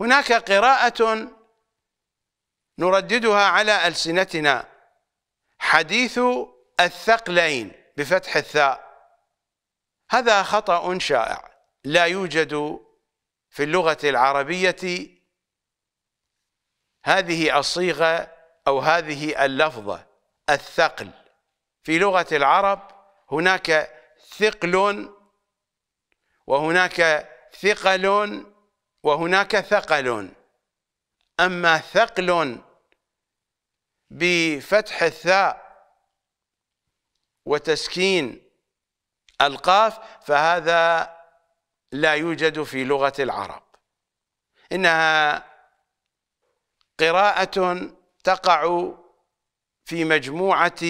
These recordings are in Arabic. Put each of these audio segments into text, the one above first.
هناك قراءة نرددها على ألسنتنا حديث الثقلين بفتح الثاء هذا خطأ شائع لا يوجد في اللغة العربية هذه الصيغة أو هذه اللفظة الثقل في لغة العرب هناك ثقل وهناك ثقل وهناك ثقل أما ثقل بفتح الثاء وتسكين القاف فهذا لا يوجد في لغة العرب إنها قراءة تقع في مجموعة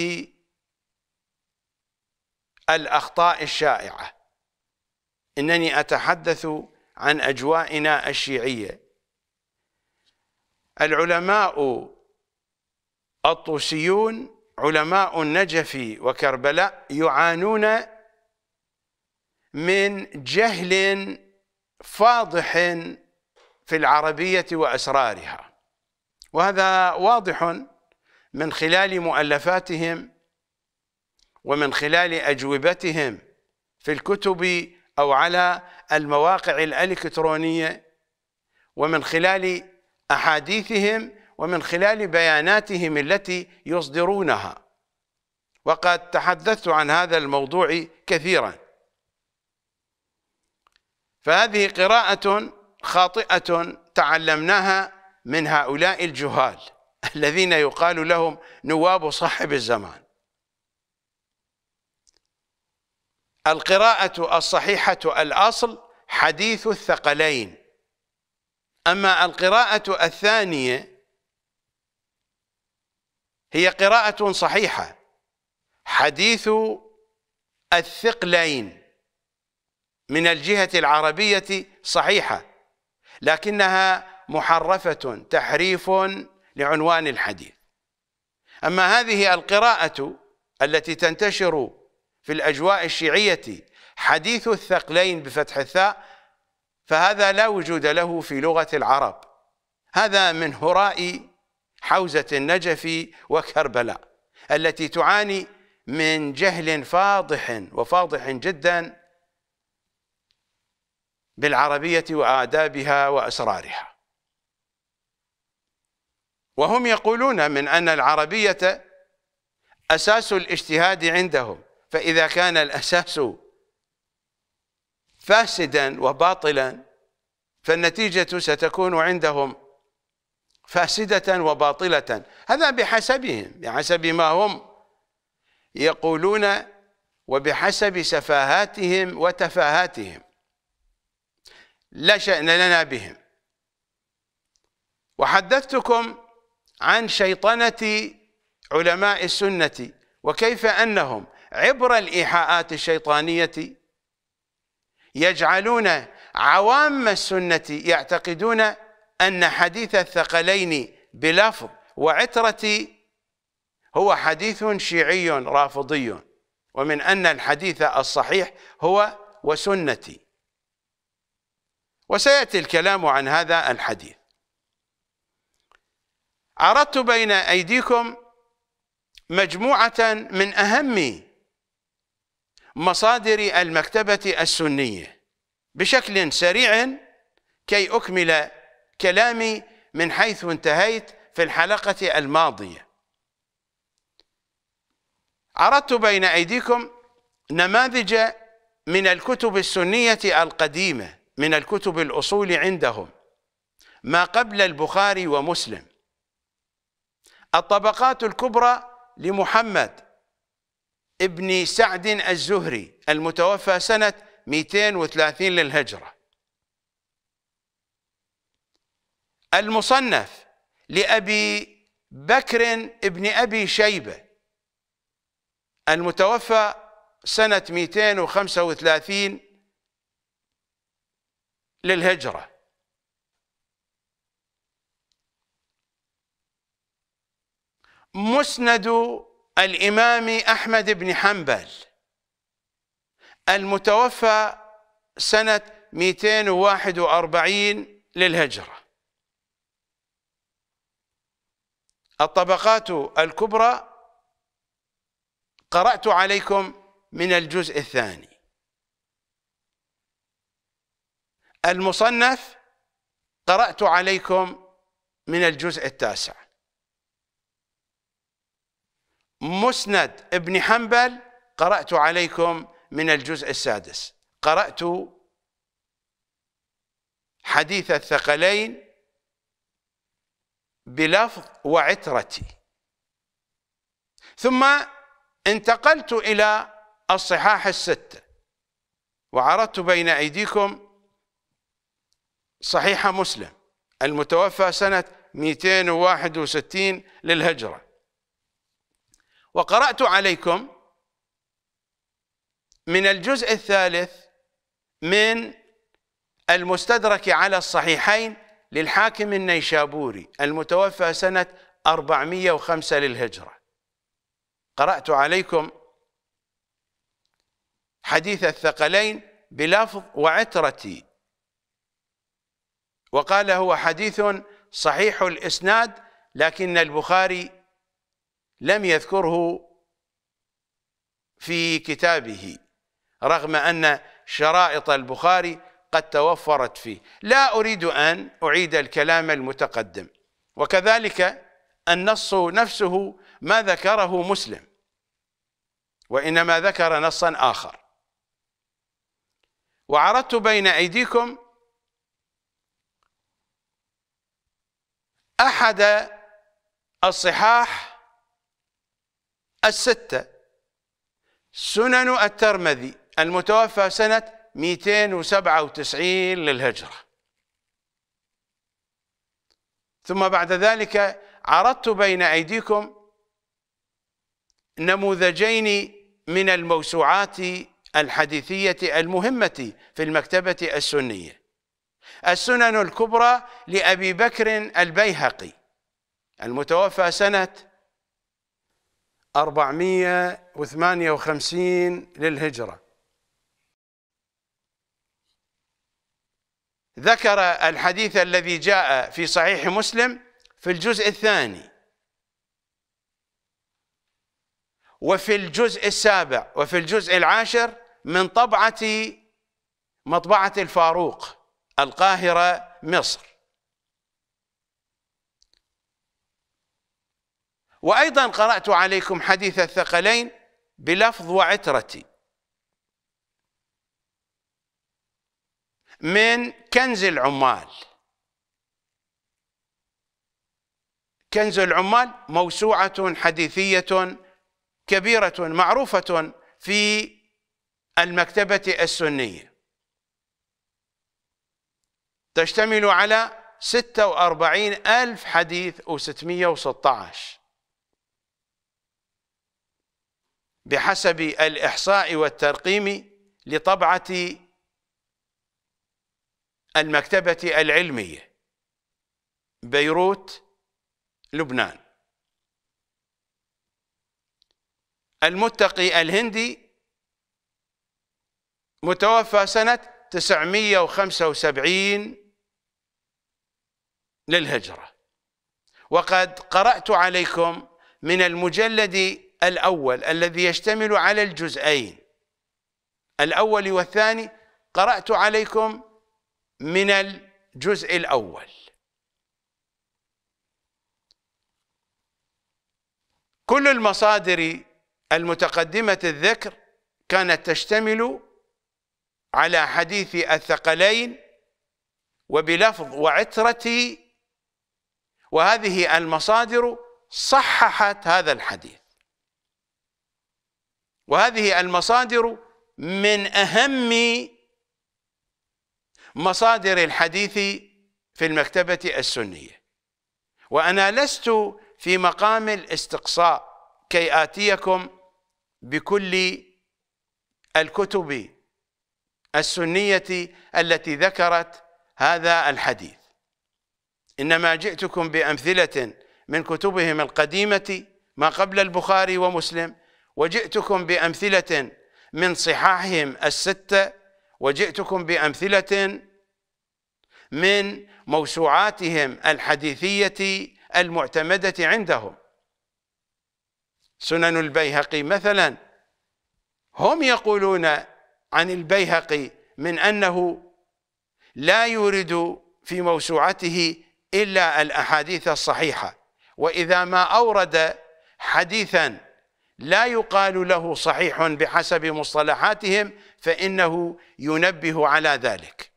الأخطاء الشائعة إنني أتحدث عن أجوائنا الشيعية العلماء الطوسيون علماء النجف وكربلاء يعانون من جهل فاضح في العربية وأسرارها وهذا واضح من خلال مؤلفاتهم ومن خلال أجوبتهم في الكتب أو على المواقع الإلكترونية ومن خلال أحاديثهم ومن خلال بياناتهم التي يصدرونها وقد تحدثت عن هذا الموضوع كثيرا فهذه قراءة خاطئة تعلمناها من هؤلاء الجهال الذين يقال لهم نواب صاحب الزمان القراءة الصحيحة الأصل حديث الثقلين أما القراءة الثانية هي قراءة صحيحة حديث الثقلين من الجهة العربية صحيحة لكنها محرفة تحريف لعنوان الحديث أما هذه القراءة التي تنتشر في الأجواء الشيعية حديث الثقلين بفتح الثاء فهذا لا وجود له في لغة العرب هذا من هراء حوزة النجف وكربلاء التي تعاني من جهل فاضح وفاضح جدا بالعربية وآدابها وأسرارها وهم يقولون من أن العربية أساس الاجتهاد عندهم فإذا كان الأساس فاسدا وباطلا فالنتيجة ستكون عندهم فاسدة وباطلة هذا بحسبهم بحسب ما هم يقولون وبحسب سفاهاتهم وتفاهاتهم لا شأن لنا بهم وحدثتكم عن شيطنة علماء السنة وكيف أنهم عبر الإيحاءات الشيطانية يجعلون عوام السنة يعتقدون أن حديث الثقلين بلفظ وعترة هو حديث شيعي رافضي ومن أن الحديث الصحيح هو وسنتي وسيأتي الكلام عن هذا الحديث عرضت بين أيديكم مجموعة من أهم مصادر المكتبة السنية بشكل سريع كي أكمل كلامي من حيث انتهيت في الحلقة الماضية عرضت بين أيديكم نماذج من الكتب السنية القديمة من الكتب الأصول عندهم ما قبل البخاري ومسلم الطبقات الكبرى لمحمد ابن سعد الزهري المتوفى سنة 230 للهجرة المصنف لأبي بكر ابن أبي شيبة المتوفى سنة 235 للهجرة مسند الإمام أحمد بن حنبل المتوفى سنة 241 للهجرة الطبقات الكبرى قرأت عليكم من الجزء الثاني المصنف قرأت عليكم من الجزء التاسع مسند ابن حنبل قرأت عليكم من الجزء السادس قرأت حديث الثقلين بلفظ وعترتي ثم انتقلت إلى الصحاح الستة وعرضت بين أيديكم صحيح مسلم المتوفى سنة 261 للهجرة وقرأت عليكم من الجزء الثالث من المستدرك على الصحيحين للحاكم النيشابوري المتوفى سنة 405 للهجرة قرأت عليكم حديث الثقلين بلفظ وعترتي وقال هو حديث صحيح الإسناد لكن البخاري لم يذكره في كتابه رغم أن شرائط البخاري قد توفرت فيه لا أريد أن أعيد الكلام المتقدم وكذلك النص نفسه ما ذكره مسلم وإنما ذكر نصا آخر وعرضت بين أيديكم أحد الصحاح الستة سنن الترمذي المتوفى سنة 297 للهجرة ثم بعد ذلك عرضت بين أيديكم نموذجين من الموسوعات الحديثية المهمة في المكتبة السنية السنن الكبرى لأبي بكر البيهقي المتوفى سنة 458 للهجرة ذكر الحديث الذي جاء في صحيح مسلم في الجزء الثاني وفي الجزء السابع وفي الجزء العاشر من طبعة مطبعة الفاروق القاهرة مصر وأيضا قرأت عليكم حديث الثقلين بلفظ وعترتي من كنز العمال كنز العمال موسوعة حديثية كبيرة معروفة في المكتبة السنية تشتمل على ستة وأربعين ألف حديث و عشر بحسب الإحصاء والترقيم لطبعة المكتبة العلمية بيروت لبنان المتقي الهندي متوفى سنة 975 للهجرة وقد قرأت عليكم من المجلد الأول الذي يشتمل على الجزئين الأول والثاني قرأت عليكم من الجزء الأول كل المصادر المتقدمة الذكر كانت تشتمل على حديث الثقلين وبلفظ وعترتي وهذه المصادر صححت هذا الحديث وهذه المصادر من أهم مصادر الحديث في المكتبة السنية وأنا لست في مقام الاستقصاء كي آتيكم بكل الكتب السنية التي ذكرت هذا الحديث إنما جئتكم بأمثلة من كتبهم القديمة ما قبل البخاري ومسلم وجئتكم بأمثلة من صحاحهم الستة وجئتكم بأمثلة من موسوعاتهم الحديثية المعتمدة عندهم سنن البيهقي مثلا هم يقولون عن البيهقي من أنه لا يورد في موسوعته إلا الأحاديث الصحيحة وإذا ما أورد حديثاً لا يقال له صحيح بحسب مصطلحاتهم فإنه ينبه على ذلك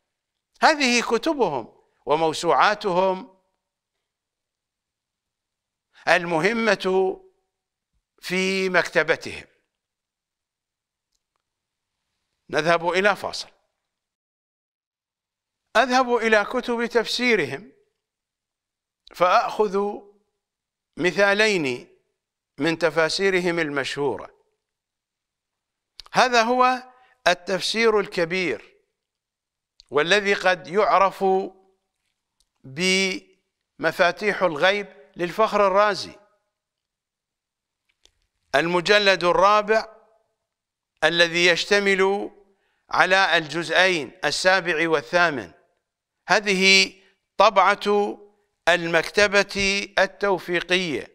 هذه كتبهم وموسوعاتهم المهمة في مكتبتهم نذهب إلى فاصل أذهب إلى كتب تفسيرهم فأخذ مثالين من تفاسيرهم المشهورة هذا هو التفسير الكبير والذي قد يعرف بمفاتيح الغيب للفخر الرازي المجلد الرابع الذي يشتمل على الجزئين السابع والثامن هذه طبعة المكتبة التوفيقية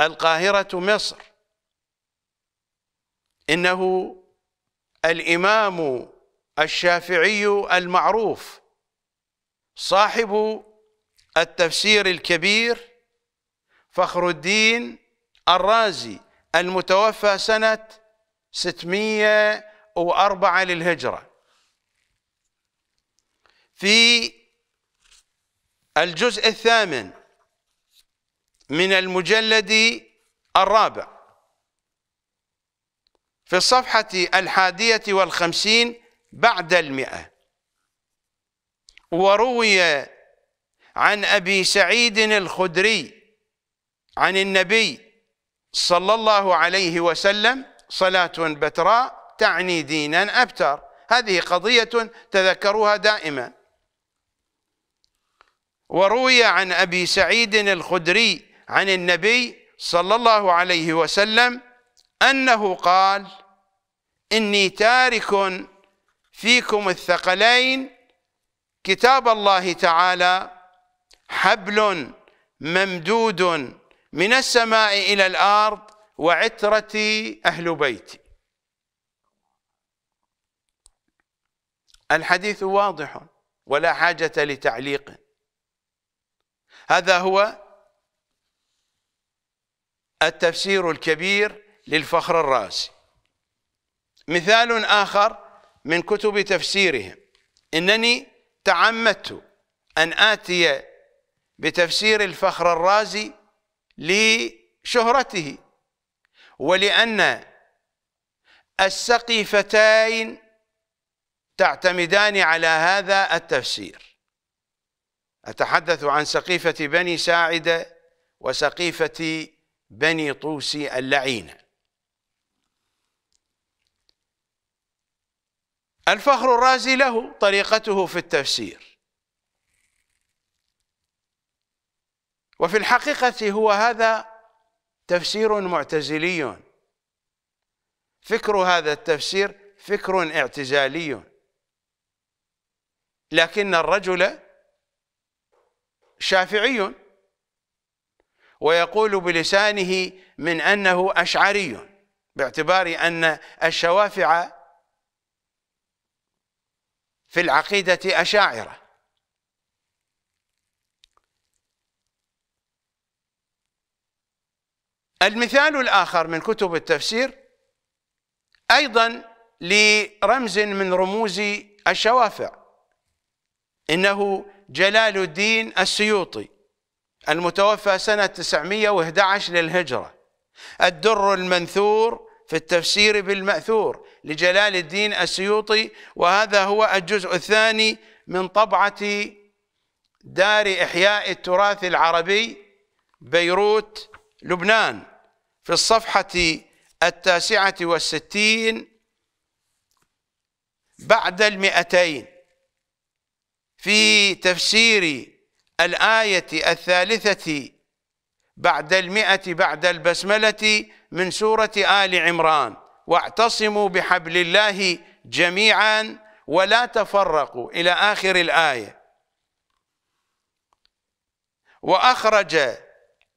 القاهرة مصر إنه الإمام الشافعي المعروف صاحب التفسير الكبير فخر الدين الرازي المتوفى سنة 604 للهجرة في الجزء الثامن من المجلد الرابع في الصفحة الحادية والخمسين بعد المئة وروي عن أبي سعيد الخدري عن النبي صلى الله عليه وسلم صلاة بتراء تعني دينا أبتر هذه قضية تذكروها دائما وروي عن أبي سعيد الخدري عن النبي صلى الله عليه وسلم أنه قال إني تارك فيكم الثقلين كتاب الله تعالى حبل ممدود من السماء إلى الأرض وعترتي أهل بيتي الحديث واضح ولا حاجة لتعليق هذا هو التفسير الكبير للفخر الرازي مثال آخر من كتب تفسيرهم إنني تعمدت أن آتي بتفسير الفخر الرازي لشهرته ولأن السقيفتين تعتمدان على هذا التفسير أتحدث عن سقيفة بني ساعدة وسقيفة بني طوسي اللعينة الفخر الرازي له طريقته في التفسير وفي الحقيقة هو هذا تفسير معتزلي فكر هذا التفسير فكر اعتزالي لكن الرجل شافعي ويقول بلسانه من أنه أشعري باعتبار أن الشوافع في العقيدة أشاعرة المثال الآخر من كتب التفسير أيضا لرمز من رموز الشوافع إنه جلال الدين السيوطي المتوفى سنة 911 للهجرة الدر المنثور في التفسير بالمأثور لجلال الدين السيوطي وهذا هو الجزء الثاني من طبعة دار إحياء التراث العربي بيروت لبنان في الصفحة التاسعة والستين بعد المئتين في تفسير الآية الثالثة بعد المئة بعد البسملة من سورة آل عمران واعتصموا بحبل الله جميعا ولا تفرقوا إلى آخر الآية وأخرج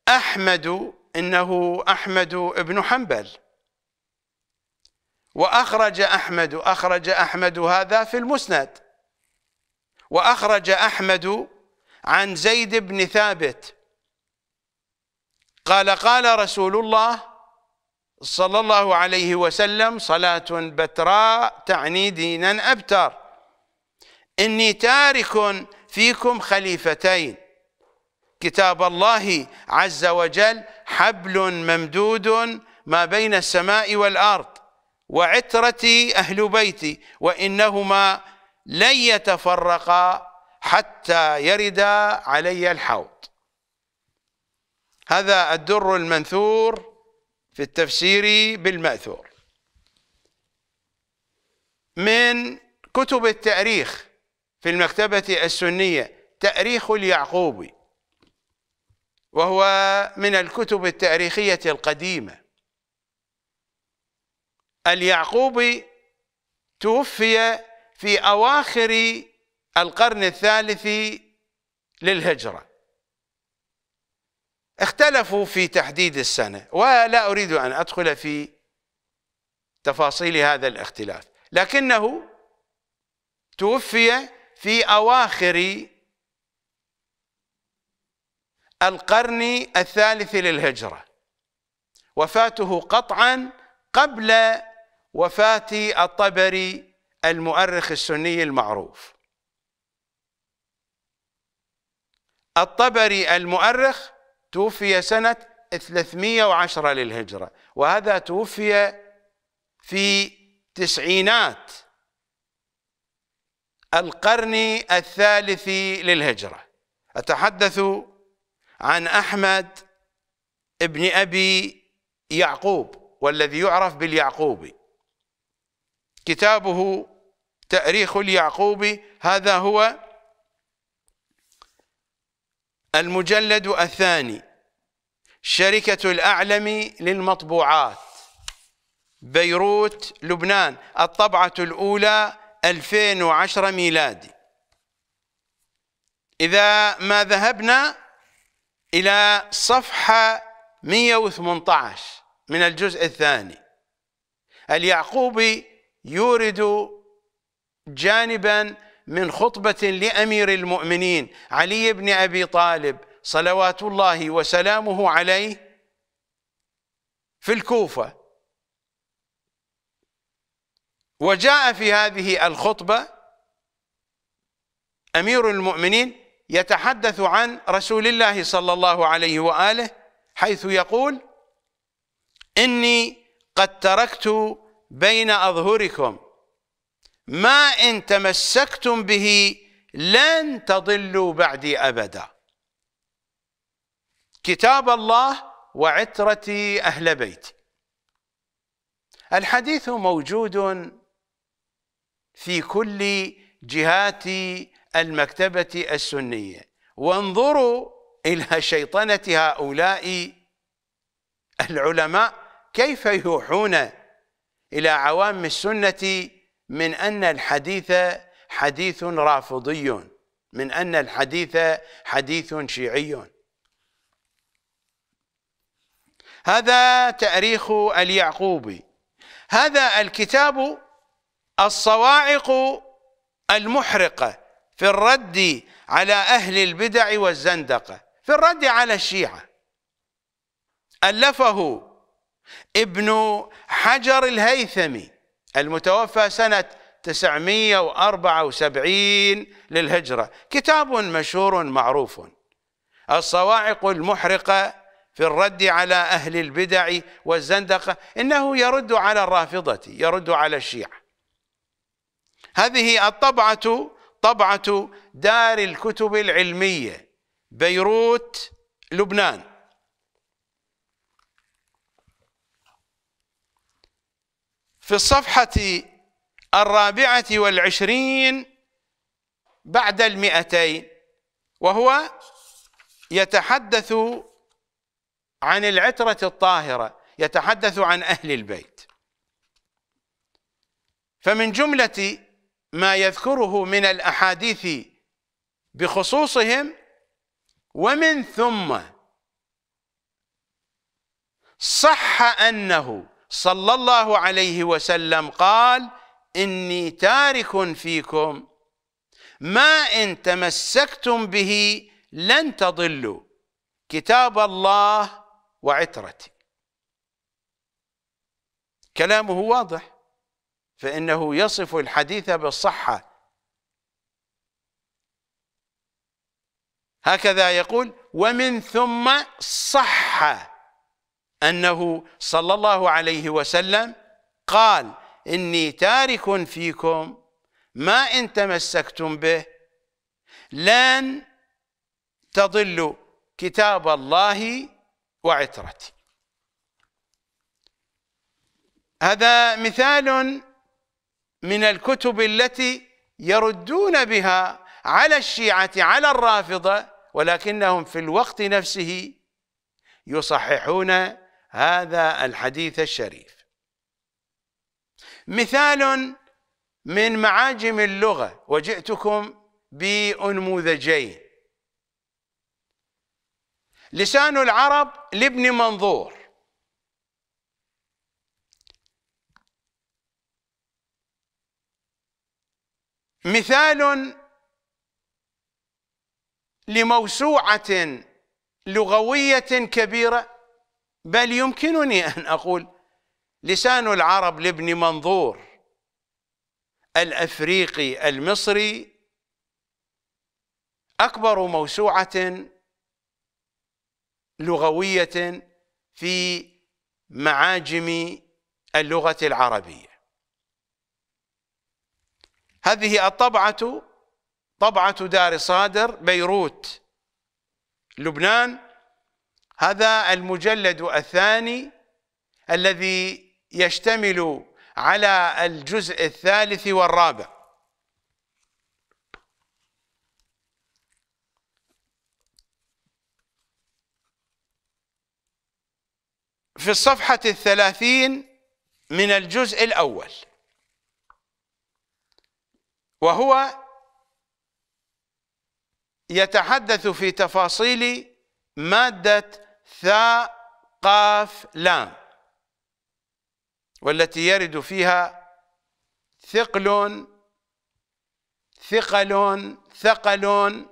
أحمد إنه أحمد بن حنبل وأخرج أحمد أخرج أحمد هذا في المسند وأخرج أحمد عن زيد بن ثابت قال قال رسول الله صلى الله عليه وسلم صلاة بتراء تعني دينا أبتر إني تارك فيكم خليفتين كتاب الله عز وجل حبل ممدود ما بين السماء والأرض وعترتي أهل بيتي وإنهما لن يتفرقا حتى يرد علي الحوض هذا الدر المنثور في التفسير بالمأثور من كتب التاريخ في المكتبة السنية تأريخ اليعقوبي وهو من الكتب التاريخية القديمة اليعقوبي توفي في أواخر القرن الثالث للهجرة اختلفوا في تحديد السنة ولا أريد أن أدخل في تفاصيل هذا الاختلاف لكنه توفي في أواخر القرن الثالث للهجرة وفاته قطعا قبل وفاة الطبري المؤرخ السني المعروف الطبري المؤرخ توفي سنة 310 للهجرة وهذا توفي في تسعينات القرن الثالث للهجرة أتحدث عن أحمد ابن أبي يعقوب والذي يعرف باليعقوبي كتابه تأريخ اليعقوبي هذا هو المجلد الثاني شركة الأعلم للمطبوعات بيروت لبنان الطبعة الأولى 2010 ميلادي إذا ما ذهبنا إلى صفحة 118 من الجزء الثاني اليعقوبي يورد جانبا من خطبة لأمير المؤمنين علي بن أبي طالب صلوات الله وسلامه عليه في الكوفة وجاء في هذه الخطبة أمير المؤمنين يتحدث عن رسول الله صلى الله عليه وآله حيث يقول إني قد تركت بين أظهركم ما إن تمسكتم به لن تضلوا بعدي أبدا كتاب الله وعترة أهل بيتي الحديث موجود في كل جهات المكتبة السنية وانظروا إلى شيطنة هؤلاء العلماء كيف يوحون إلى عوام السنة من أن الحديث حديث رافضي من أن الحديث حديث شيعي هذا تأريخ اليعقوبي هذا الكتاب الصواعق المحرقة في الرد على أهل البدع والزندقة في الرد على الشيعة ألفه ابن حجر الهيثمي المتوفى سنة 974 للهجرة كتاب مشهور معروف الصواعق المحرقة في الرد على أهل البدع والزندقة إنه يرد على الرافضة يرد على الشيعة هذه الطبعة طبعة دار الكتب العلمية بيروت لبنان في الصفحة الرابعة والعشرين بعد المئتين وهو يتحدث عن العترة الطاهرة يتحدث عن أهل البيت فمن جملة ما يذكره من الأحاديث بخصوصهم ومن ثم صح أنه صلى الله عليه وسلم قال إني تارك فيكم ما إن تمسكتم به لن تضلوا كتاب الله وعترتي كلامه واضح فإنه يصف الحديث بالصحة هكذا يقول ومن ثم صحّ أنه صلى الله عليه وسلم قال إني تارك فيكم ما إن تمسكتم به لن تضلوا كتاب الله وعترتي هذا مثال من الكتب التي يردون بها على الشيعة على الرافضة ولكنهم في الوقت نفسه يصححون هذا الحديث الشريف مثال من معاجم اللغة وجئتكم بأنموذجين لسان العرب لابن منظور مثال لموسوعة لغوية كبيرة بل يمكنني أن أقول لسان العرب لابن منظور الأفريقي المصري أكبر موسوعة لغوية في معاجم اللغة العربية هذه الطبعة طبعة دار صادر بيروت لبنان هذا المجلد الثاني الذي يشتمل على الجزء الثالث والرابع في الصفحة الثلاثين من الجزء الأول وهو يتحدث في تفاصيل مادة ثاء قاف لام والتي يرد فيها ثقل ثقل ثقل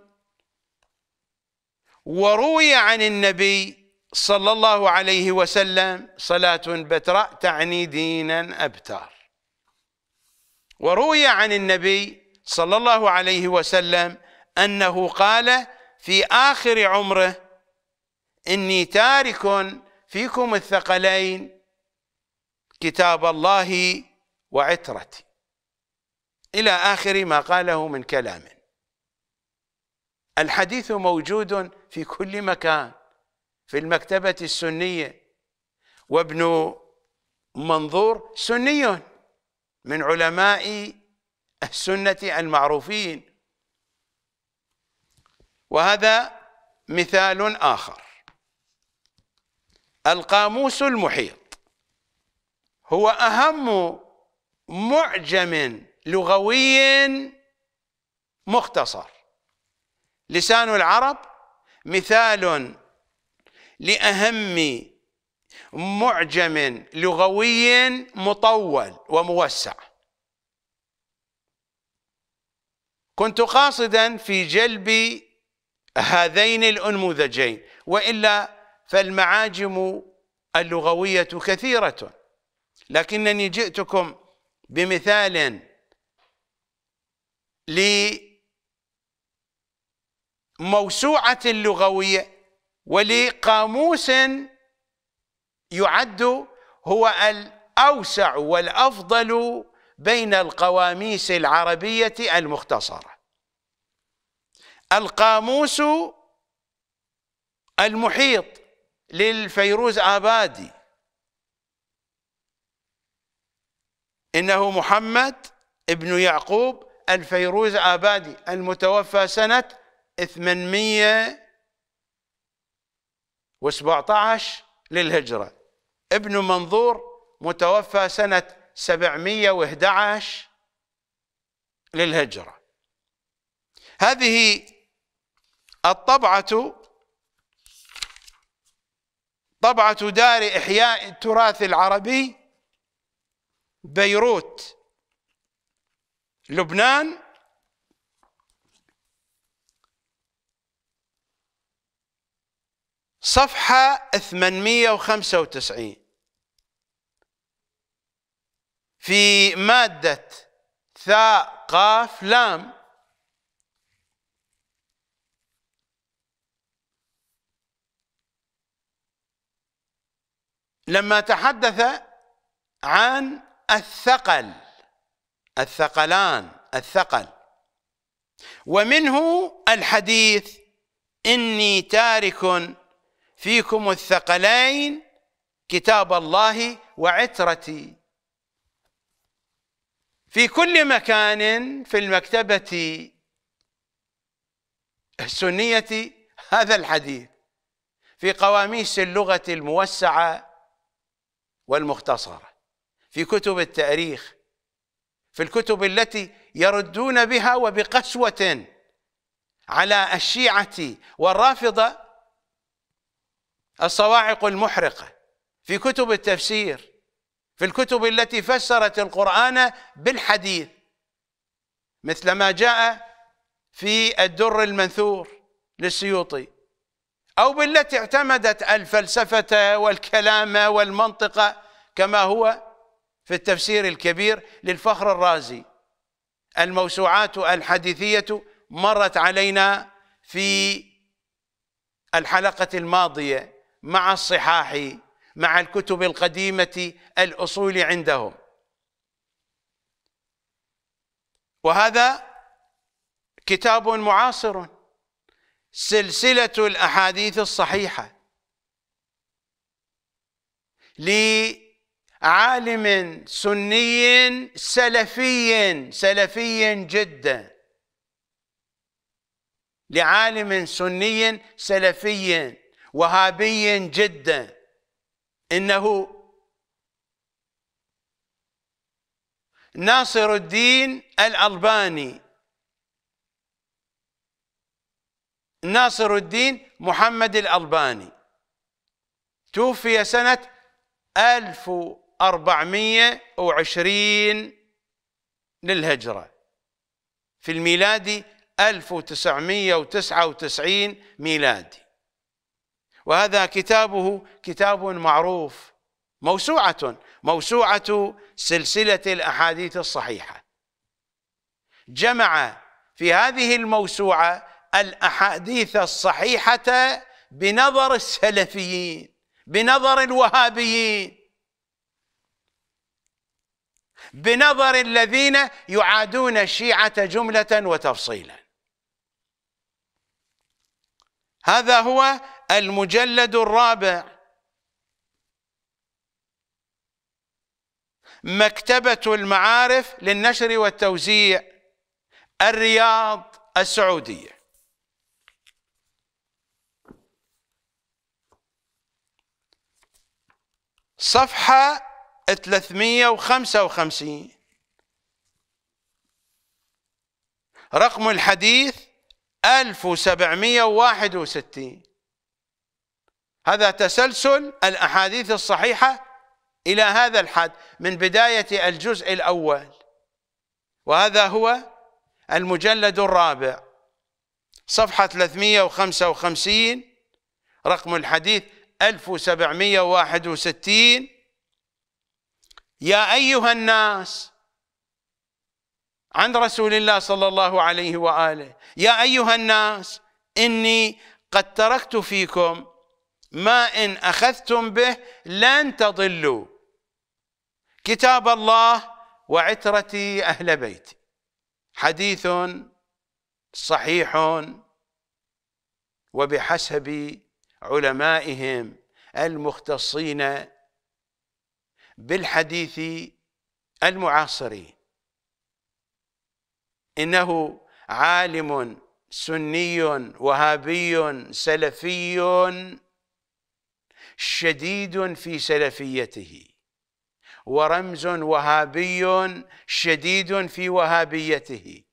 وروي عن النبي صلى الله عليه وسلم صلاة بتراء تعني دينا أبتار وروي عن النبي صلى الله عليه وسلم أنه قال في آخر عمره إني تارك فيكم الثقلين كتاب الله وعترتي إلى آخر ما قاله من كلام الحديث موجود في كل مكان في المكتبة السنية وابن منظور سني من علماء السنة المعروفين وهذا مثال آخر القاموس المحيط هو أهم معجم لغوي مختصر لسان العرب مثال لأهم معجم لغوي مطول وموسع كنت قاصدا في جلب هذين الأنموذجين وإلا فالمعاجم اللغوية كثيرة لكنني جئتكم بمثال لموسوعة لغوية ولقاموس يعد هو الأوسع والأفضل بين القواميس العربية المختصرة القاموس المحيط للفيروز آبادي إنه محمد ابن يعقوب الفيروز آبادي المتوفى سنة 817 للهجرة ابن منظور متوفى سنة 711 للهجرة هذه الطبعة طبعة دار إحياء التراث العربي بيروت لبنان صفحة 895 في مادة ثاء قاف لام لما تحدث عن الثقل الثقلان الثقل ومنه الحديث إني تارك فيكم الثقلين كتاب الله وعترتي في كل مكان في المكتبة السنية هذا الحديث في قواميس اللغة الموسعة والمختصرة في كتب التاريخ في الكتب التي يردون بها وبقسوة على الشيعة والرافضة الصواعق المحرقة في كتب التفسير في الكتب التي فسرت القرآن بالحديث مثل ما جاء في الدر المنثور للسيوطي أو بالتي اعتمدت الفلسفة والكلام والمنطقة كما هو في التفسير الكبير للفخر الرازي الموسوعات الحديثية مرت علينا في الحلقة الماضية مع الصحاح مع الكتب القديمة الأصول عندهم وهذا كتاب معاصر سلسلة الأحاديث الصحيحة لعالم سني سلفي سلفي جدا لعالم سني سلفي وهابي جدا إنه ناصر الدين الألباني ناصر الدين محمد الألباني توفي سنة 1420 للهجرة في الميلادي 1999 ميلادي وهذا كتابه كتاب معروف موسوعة موسوعة سلسلة الأحاديث الصحيحة جمع في هذه الموسوعة الأحاديث الصحيحة بنظر السلفيين بنظر الوهابيين بنظر الذين يعادون الشيعة جملة وتفصيلا هذا هو المجلد الرابع مكتبة المعارف للنشر والتوزيع الرياض السعودية صفحة 355 رقم الحديث 1761 هذا تسلسل الأحاديث الصحيحة إلى هذا الحد من بداية الجزء الأول وهذا هو المجلد الرابع صفحة 355 رقم الحديث 1761 يا أيها الناس عن رسول الله صلى الله عليه وآله يا أيها الناس إني قد تركت فيكم ما إن أخذتم به لن تضلوا كتاب الله وعترتي أهل بيتي حديث صحيح وبحسب علمائهم المختصين بالحديث المعاصر إنه عالم سني وهابي سلفي شديد في سلفيته ورمز وهابي شديد في وهابيته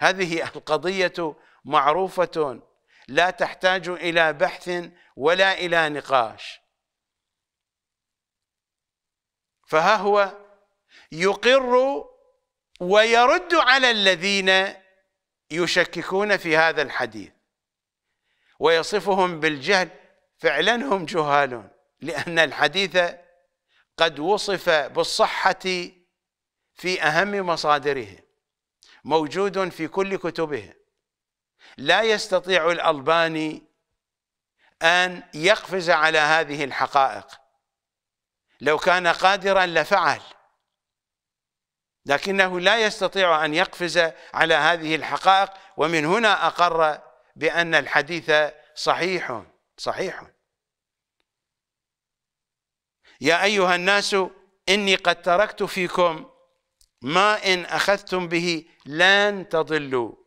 هذه القضية معروفة لا تحتاج إلى بحث ولا إلى نقاش فها هو يقر ويرد على الذين يشككون في هذا الحديث ويصفهم بالجهل فعلا هم جهال لأن الحديث قد وصف بالصحة في أهم مصادره موجود في كل كتبهم لا يستطيع الألباني أن يقفز على هذه الحقائق لو كان قادرا لفعل لكنه لا يستطيع أن يقفز على هذه الحقائق ومن هنا أقر بأن الحديث صحيح صحيح يا أيها الناس إني قد تركت فيكم ما إن أخذتم به لن تضلوا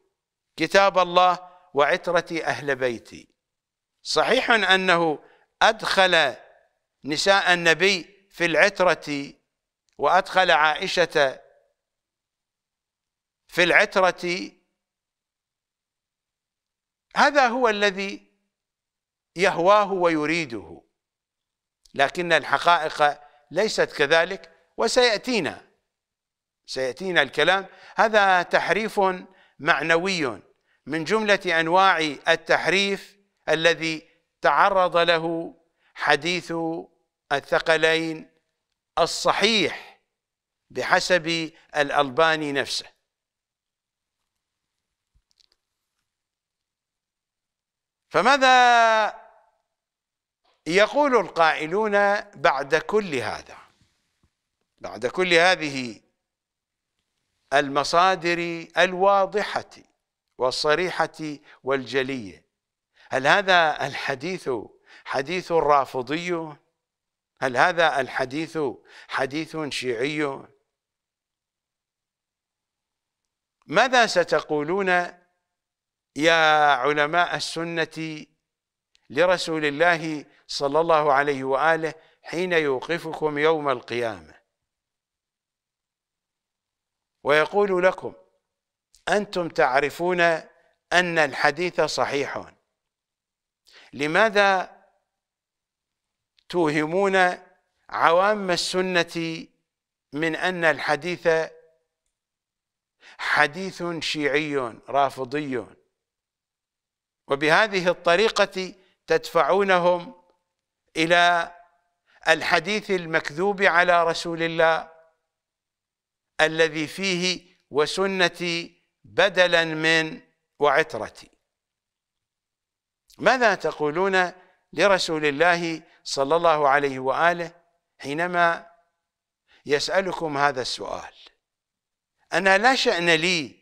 كتاب الله وعترة أهل بيتي صحيح أنه أدخل نساء النبي في العترة وأدخل عائشة في العترة هذا هو الذي يهواه ويريده لكن الحقائق ليست كذلك وسيأتينا سيأتينا الكلام هذا تحريف معنوي من جملة أنواع التحريف الذي تعرض له حديث الثقلين الصحيح بحسب الألباني نفسه فماذا يقول القائلون بعد كل هذا بعد كل هذه المصادر الواضحه والصريحة والجلية هل هذا الحديث حديث رافضي هل هذا الحديث حديث شيعي ماذا ستقولون يا علماء السنة لرسول الله صلى الله عليه وآله حين يوقفكم يوم القيامة ويقول لكم أنتم تعرفون أن الحديث صحيح لماذا توهمون عوام السنة من أن الحديث حديث شيعي رافضي وبهذه الطريقة تدفعونهم إلى الحديث المكذوب على رسول الله الذي فيه وسنتي بدلا من وعترتي ماذا تقولون لرسول الله صلى الله عليه وآله حينما يسألكم هذا السؤال أنا لا شأن لي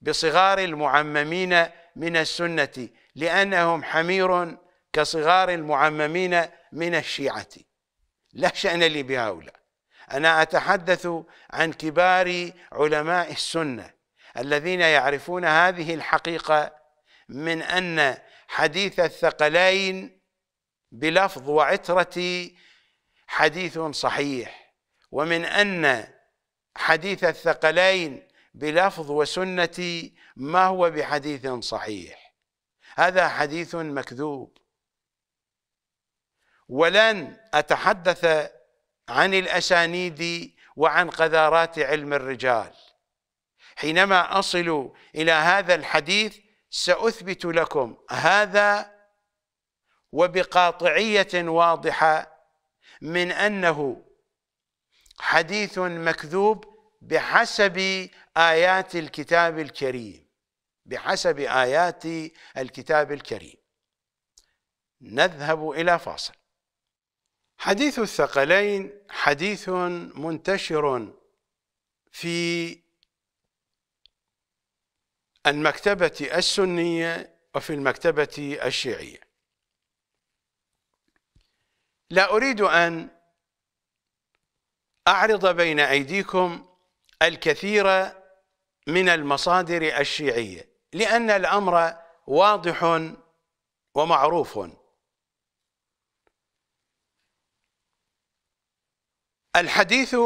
بصغار المعممين من السنة لأنهم حمير كصغار المعممين من الشيعة لا شأن لي بهؤلاء أنا أتحدث عن كبار علماء السنة الذين يعرفون هذه الحقيقة من أن حديث الثقلين بلفظ وعترة حديث صحيح ومن أن حديث الثقلين بلفظ وسنة ما هو بحديث صحيح هذا حديث مكذوب ولن أتحدث عن الأسانيد وعن قذارات علم الرجال حينما أصل إلى هذا الحديث سأثبت لكم هذا وبقاطعية واضحة من أنه حديث مكذوب بحسب آيات الكتاب الكريم بحسب آيات الكتاب الكريم نذهب إلى فاصل حديث الثقلين حديث منتشر في المكتبة السنية وفي المكتبة الشيعية لا أريد أن أعرض بين أيديكم الكثير من المصادر الشيعية لأن الأمر واضح ومعروف الحديث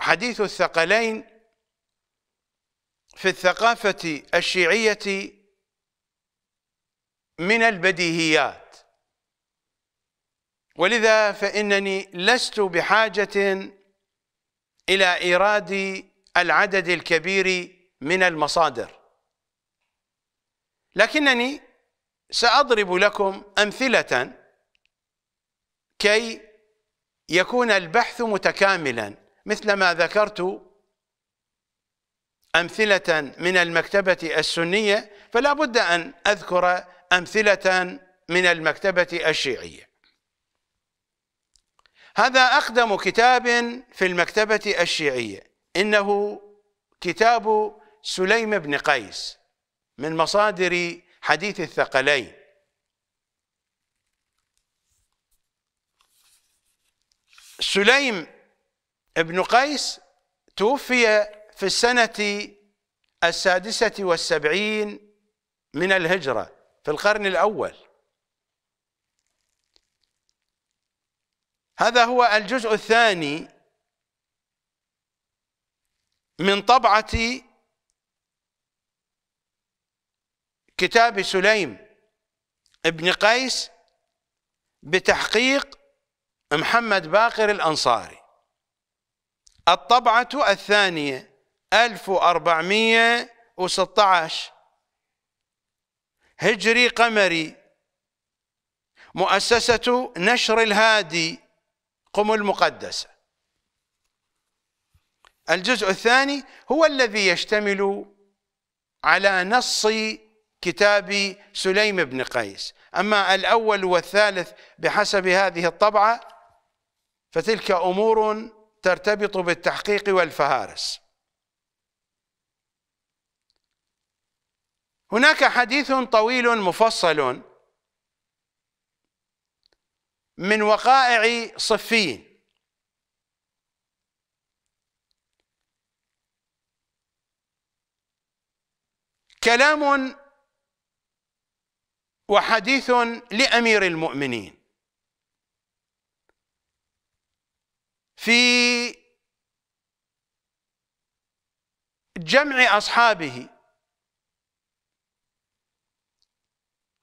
حديث الثقلين في الثقافة الشيعية من البديهيات ولذا فإنني لست بحاجة إلى إيراد العدد الكبير من المصادر لكنني سأضرب لكم أمثلة كي يكون البحث متكاملا مثل ما ذكرت أمثلة من المكتبة السنية فلا بد أن أذكر أمثلة من المكتبة الشيعية هذا أقدم كتاب في المكتبة الشيعية إنه كتاب سليم بن قيس من مصادر حديث الثقلين سليم بن قيس توفي في السنة السادسة والسبعين من الهجرة في القرن الأول هذا هو الجزء الثاني من طبعة كتاب سليم ابن قيس بتحقيق محمد باقر الأنصاري الطبعة الثانية 1416 هجري قمري مؤسسة نشر الهادي قم المقدسة الجزء الثاني هو الذي يشتمل على نص كتاب سليم بن قيس أما الأول والثالث بحسب هذه الطبعة فتلك أمور ترتبط بالتحقيق والفهارس هناك حديث طويل مفصل من وقائع صفين كلام وحديث لامير المؤمنين في جمع اصحابه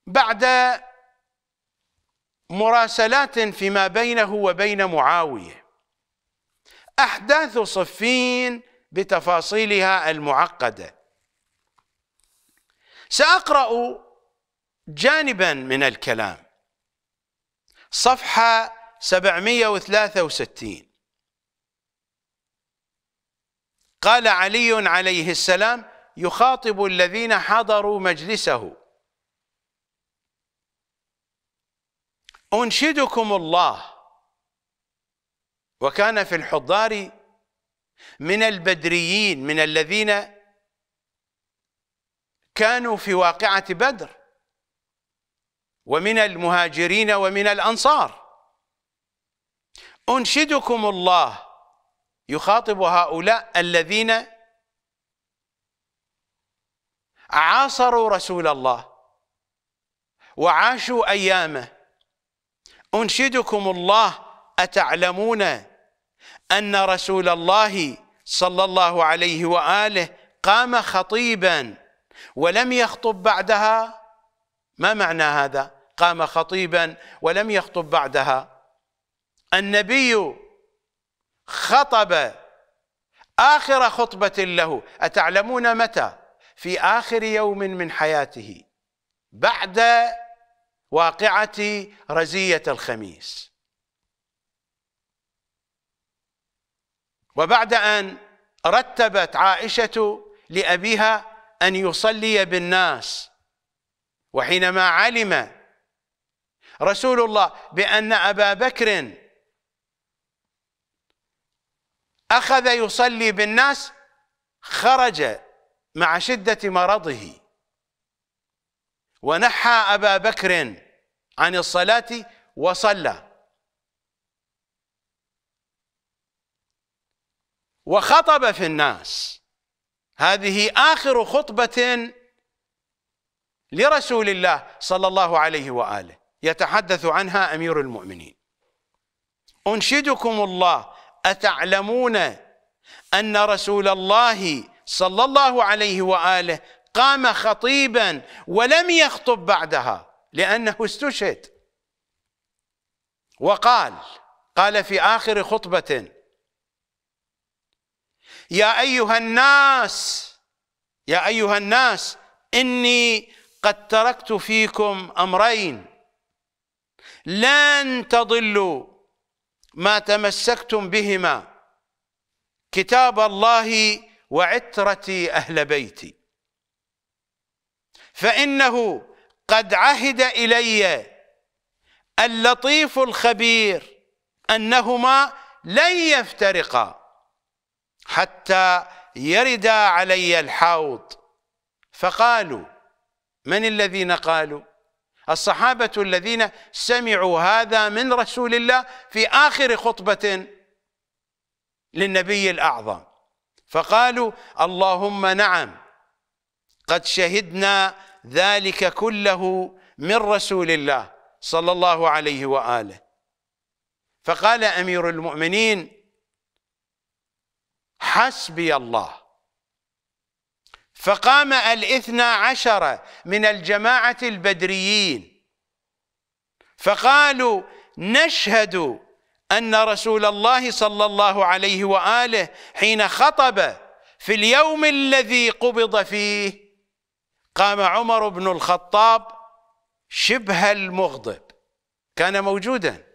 بعد مراسلات فيما بينه وبين معاوية أحداث صفين بتفاصيلها المعقدة سأقرأ جانبا من الكلام صفحة 763 قال علي عليه السلام يخاطب الذين حضروا مجلسه أنشدكم الله وكان في الحضار من البدريين من الذين كانوا في واقعة بدر ومن المهاجرين ومن الأنصار أنشدكم الله يخاطب هؤلاء الذين عاصروا رسول الله وعاشوا أيامه أنشدكم الله أتعلمون أن رسول الله صلى الله عليه وآله قام خطيبا ولم يخطب بعدها ما معنى هذا قام خطيبا ولم يخطب بعدها النبي خطب آخر خطبة له أتعلمون متى في آخر يوم من حياته بعد واقعة رزية الخميس وبعد أن رتبت عائشة لأبيها أن يصلي بالناس وحينما علم رسول الله بأن أبا بكر أخذ يصلي بالناس خرج مع شدة مرضه ونحى أبا بكر عن الصلاة وصلى وخطب في الناس هذه آخر خطبة لرسول الله صلى الله عليه وآله يتحدث عنها أمير المؤمنين أنشدكم الله أتعلمون أن رسول الله صلى الله عليه وآله قام خطيبا ولم يخطب بعدها لأنه استشهد وقال قال في آخر خطبة يا أيها الناس يا أيها الناس إني قد تركت فيكم أمرين لن تضلوا ما تمسكتم بهما كتاب الله وعترتي أهل بيتي فإنه قد عهد إلي اللطيف الخبير أنهما لن يفترقا حتى يردا علي الحوض فقالوا من الذين قالوا الصحابة الذين سمعوا هذا من رسول الله في آخر خطبة للنبي الأعظم فقالوا اللهم نعم قد شهدنا ذلك كله من رسول الله صلى الله عليه واله فقال امير المؤمنين حسبي الله فقام الاثنى عشر من الجماعه البدريين فقالوا نشهد ان رسول الله صلى الله عليه واله حين خطب في اليوم الذي قبض فيه قام عمر بن الخطاب شبه المغضب كان موجودا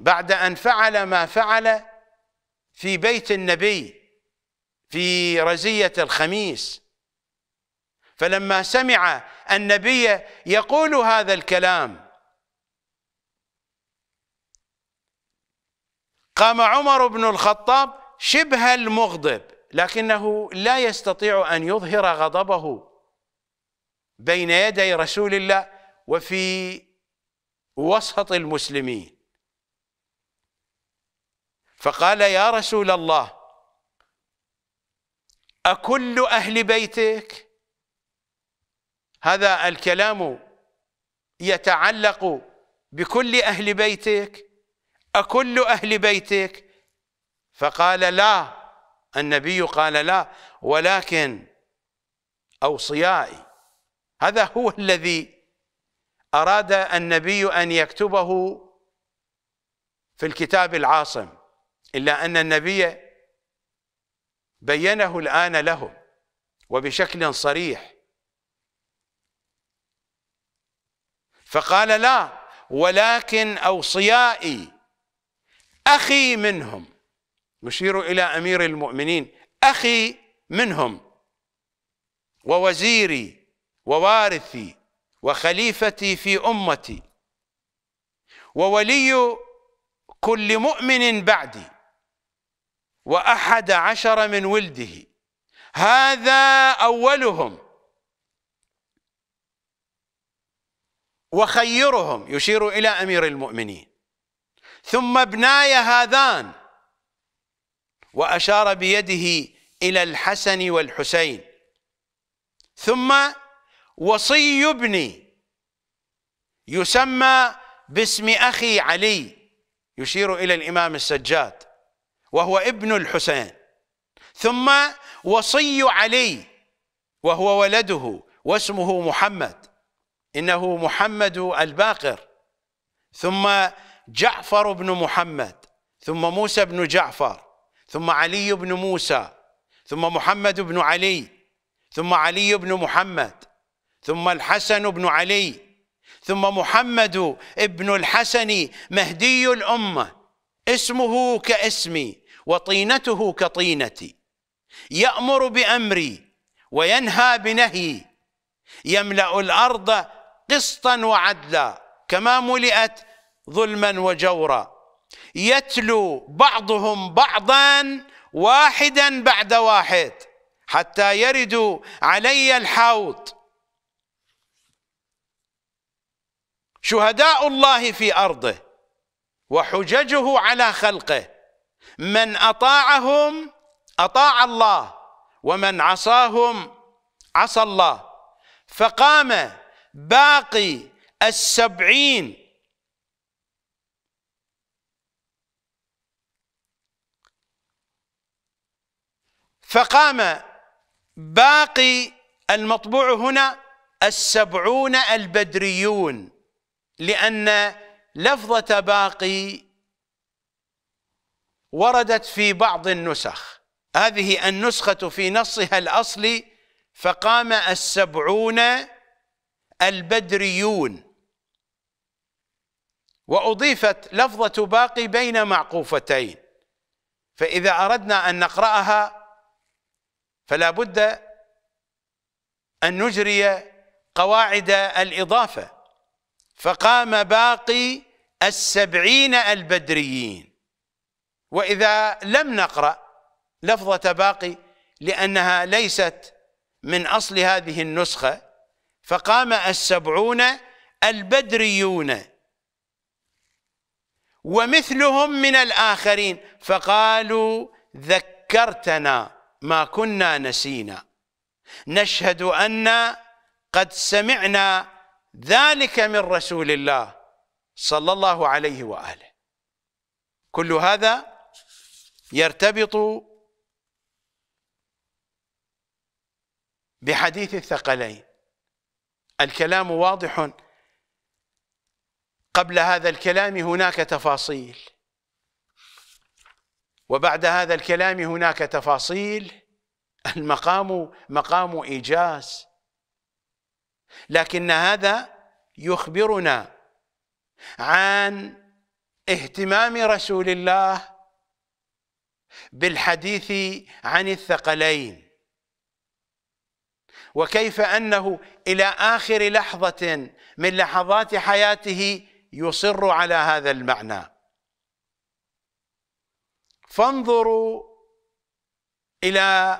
بعد ان فعل ما فعل في بيت النبي في رزيه الخميس فلما سمع النبي يقول هذا الكلام قام عمر بن الخطاب شبه المغضب لكنه لا يستطيع ان يظهر غضبه بين يدي رسول الله وفي وسط المسلمين فقال يا رسول الله أكل أهل بيتك هذا الكلام يتعلق بكل أهل بيتك أكل أهل بيتك فقال لا النبي قال لا ولكن أوصيائي هذا هو الذي أراد النبي أن يكتبه في الكتاب العاصم إلا أن النبي بينه الآن لهم وبشكل صريح فقال لا ولكن أوصيائي أخي منهم يشير الى امير المؤمنين اخي منهم ووزيري ووارثي وخليفتي في امتي وولي كل مؤمن بعدي واحد عشر من ولده هذا اولهم وخيرهم يشير الى امير المؤمنين ثم ابناي هذان وأشار بيده إلى الحسن والحسين ثم وصي ابني يسمى باسم أخي علي يشير إلى الإمام السجاد وهو ابن الحسين ثم وصي علي وهو ولده واسمه محمد إنه محمد الباقر ثم جعفر بن محمد ثم موسى بن جعفر ثم علي بن موسى ثم محمد بن علي ثم علي بن محمد ثم الحسن بن علي ثم محمد بن الحسن مهدي الامه اسمه كاسمي وطينته كطينتي يامر بامري وينهى بنهي يملا الارض قسطا وعدلا كما ملئت ظلما وجورا يتلو بعضهم بعضا واحدا بعد واحد حتى يردوا علي الحوض شهداء الله في ارضه وحججه على خلقه من اطاعهم اطاع الله ومن عصاهم عصى الله فقام باقي السبعين فقام باقي المطبوع هنا السبعون البدريون لأن لفظة باقي وردت في بعض النسخ هذه النسخة في نصها الأصلي فقام السبعون البدريون وأضيفت لفظة باقي بين معقوفتين فإذا أردنا أن نقرأها فلا بد أن نجري قواعد الإضافة فقام باقي السبعين البدريين وإذا لم نقرأ لفظة باقي لأنها ليست من أصل هذه النسخة فقام السبعون البدريون ومثلهم من الآخرين فقالوا ذكرتنا ما كنا نسينا نشهد أن قد سمعنا ذلك من رسول الله صلى الله عليه وآله كل هذا يرتبط بحديث الثقلين الكلام واضح قبل هذا الكلام هناك تفاصيل وبعد هذا الكلام هناك تفاصيل المقام مقام إيجاز لكن هذا يخبرنا عن اهتمام رسول الله بالحديث عن الثقلين وكيف أنه إلى آخر لحظة من لحظات حياته يصر على هذا المعنى فانظروا إلى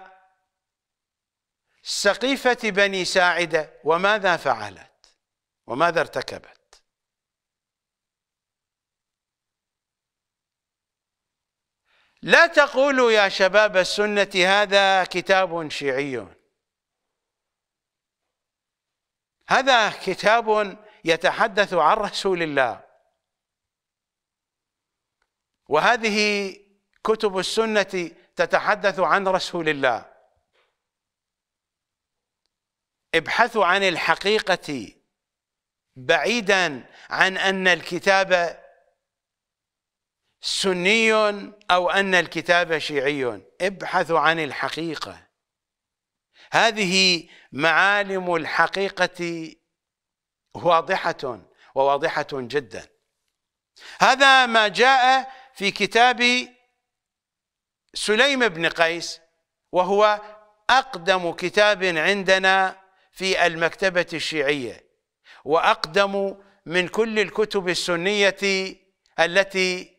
سقيفة بني ساعدة وماذا فعلت وماذا ارتكبت لا تقولوا يا شباب السنة هذا كتاب شيعي هذا كتاب يتحدث عن رسول الله وهذه كتب السنة تتحدث عن رسول الله ابحثوا عن الحقيقة بعيدا عن أن الكتاب سني أو أن الكتاب شيعي ابحثوا عن الحقيقة هذه معالم الحقيقة واضحة وواضحة جدا هذا ما جاء في كتاب سليم بن قيس وهو أقدم كتاب عندنا في المكتبة الشيعية وأقدم من كل الكتب السنية التي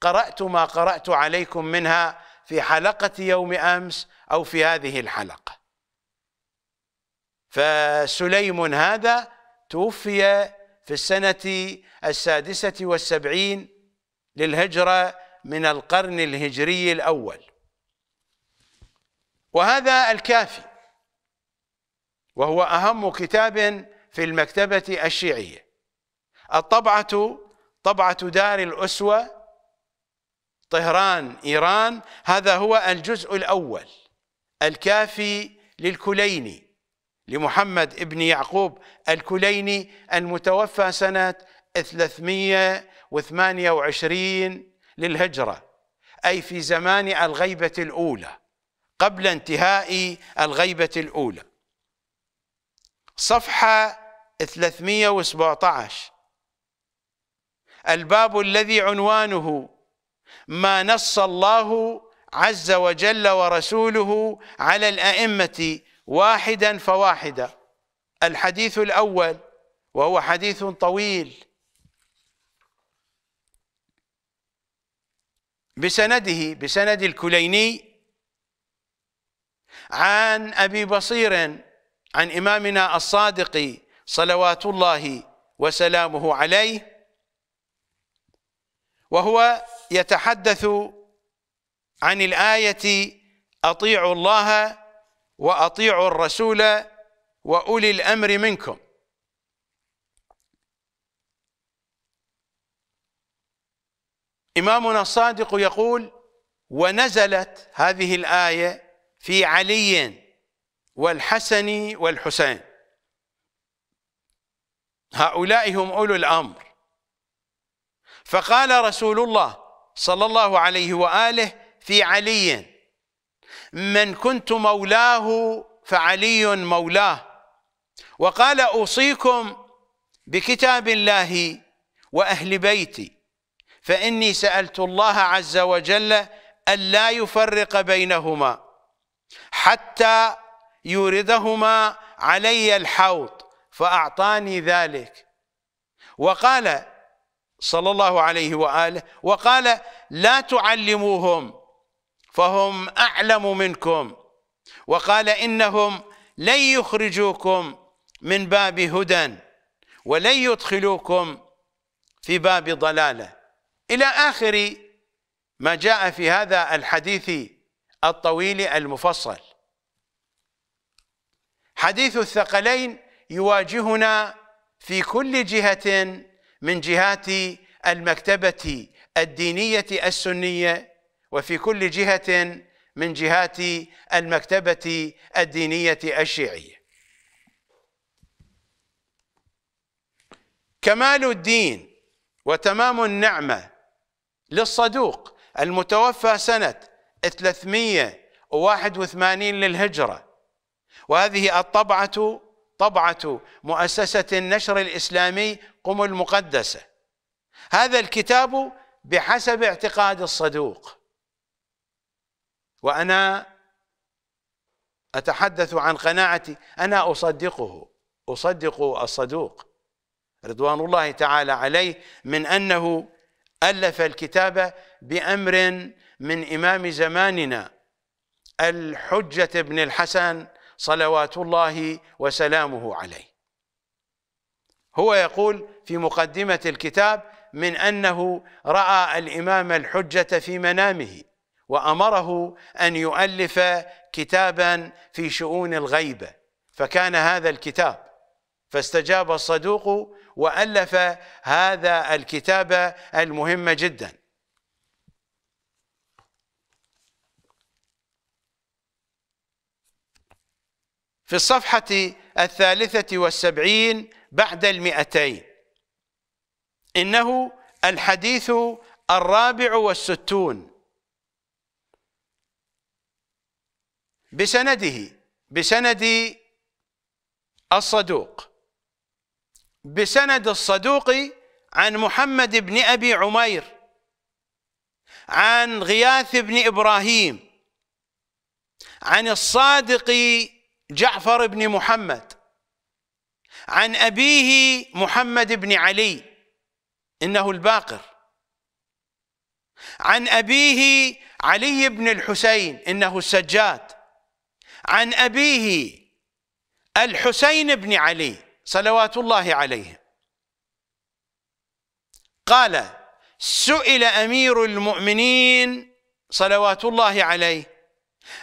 قرأت ما قرأت عليكم منها في حلقة يوم أمس أو في هذه الحلقة فسليم هذا توفي في السنة السادسة والسبعين للهجرة من القرن الهجري الأول وهذا الكافي وهو أهم كتاب في المكتبة الشيعية الطبعة طبعة دار الأسوة طهران إيران هذا هو الجزء الأول الكافي للكليني لمحمد ابن يعقوب الكليني المتوفى سنة 328 للهجرة أي في زمان الغيبة الأولى قبل انتهاء الغيبة الأولى صفحة 317 الباب الذي عنوانه ما نص الله عز وجل ورسوله على الأئمة واحدا فواحدا الحديث الأول وهو حديث طويل بسنده بسند الكليني عن أبي بصير عن إمامنا الصادق صلوات الله وسلامه عليه وهو يتحدث عن الآية أطيعوا الله وأطيعوا الرسول وأولي الأمر منكم إمامنا الصادق يقول ونزلت هذه الآية في علي والحسن والحسين هؤلاء هم أولو الأمر فقال رسول الله صلى الله عليه وآله في علي من كنت مولاه فعلي مولاه وقال أوصيكم بكتاب الله وأهل بيتي فإني سألت الله عز وجل ألا يفرق بينهما حتى يوردهما علي الحوض فأعطاني ذلك وقال صلى الله عليه وآله وقال لا تعلموهم فهم أعلم منكم وقال إنهم لن يخرجوكم من باب هدى ولن يدخلوكم في باب ضلاله إلى آخر ما جاء في هذا الحديث الطويل المفصل حديث الثقلين يواجهنا في كل جهة من جهات المكتبة الدينية السنية وفي كل جهة من جهات المكتبة الدينية الشيعية كمال الدين وتمام النعمه للصدوق المتوفى سنة 381 للهجرة وهذه الطبعة طبعة مؤسسة النشر الإسلامي قم المقدسة هذا الكتاب بحسب اعتقاد الصدوق وأنا أتحدث عن قناعتي أنا أصدقه أصدق الصدوق رضوان الله تعالى عليه من أنه ألف الكتاب بأمر من إمام زماننا الحجة بن الحسن صلوات الله وسلامه عليه هو يقول في مقدمة الكتاب من أنه رأى الإمام الحجة في منامه وأمره أن يؤلف كتابا في شؤون الغيبة فكان هذا الكتاب فاستجاب الصدوق وألف هذا الكتاب المهم جدا في الصفحة الثالثة والسبعين بعد المئتين إنه الحديث الرابع والستون بسنده بسند الصدوق بسند الصدوق عن محمد بن أبي عمير عن غياث بن إبراهيم عن الصادق جعفر بن محمد عن أبيه محمد بن علي إنه الباقر عن أبيه علي بن الحسين إنه السجاد عن أبيه الحسين بن علي صلوات الله عليه قال سئل أمير المؤمنين صلوات الله عليه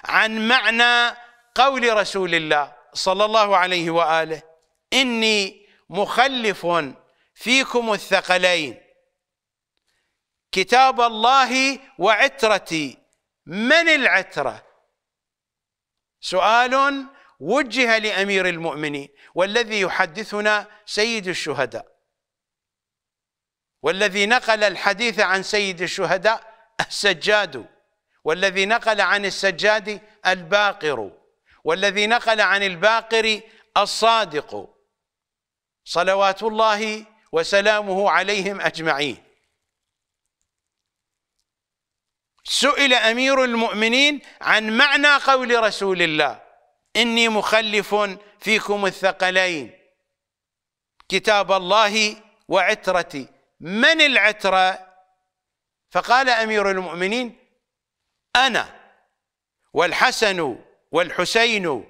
عن معنى قول رسول الله صلى الله عليه وآله إني مخلف فيكم الثقلين كتاب الله وعترتي من العترة سؤال وجه لأمير المؤمنين والذي يحدثنا سيد الشهداء والذي نقل الحديث عن سيد الشهداء السجاد والذي نقل عن السجاد الباقر والذي نقل عن الباقر الصادق صلوات الله وسلامه عليهم أجمعين سئل أمير المؤمنين عن معنى قول رسول الله إني مخلف فيكم الثقلين كتاب الله وعترتي من العترة فقال أمير المؤمنين أنا والحسن والحسين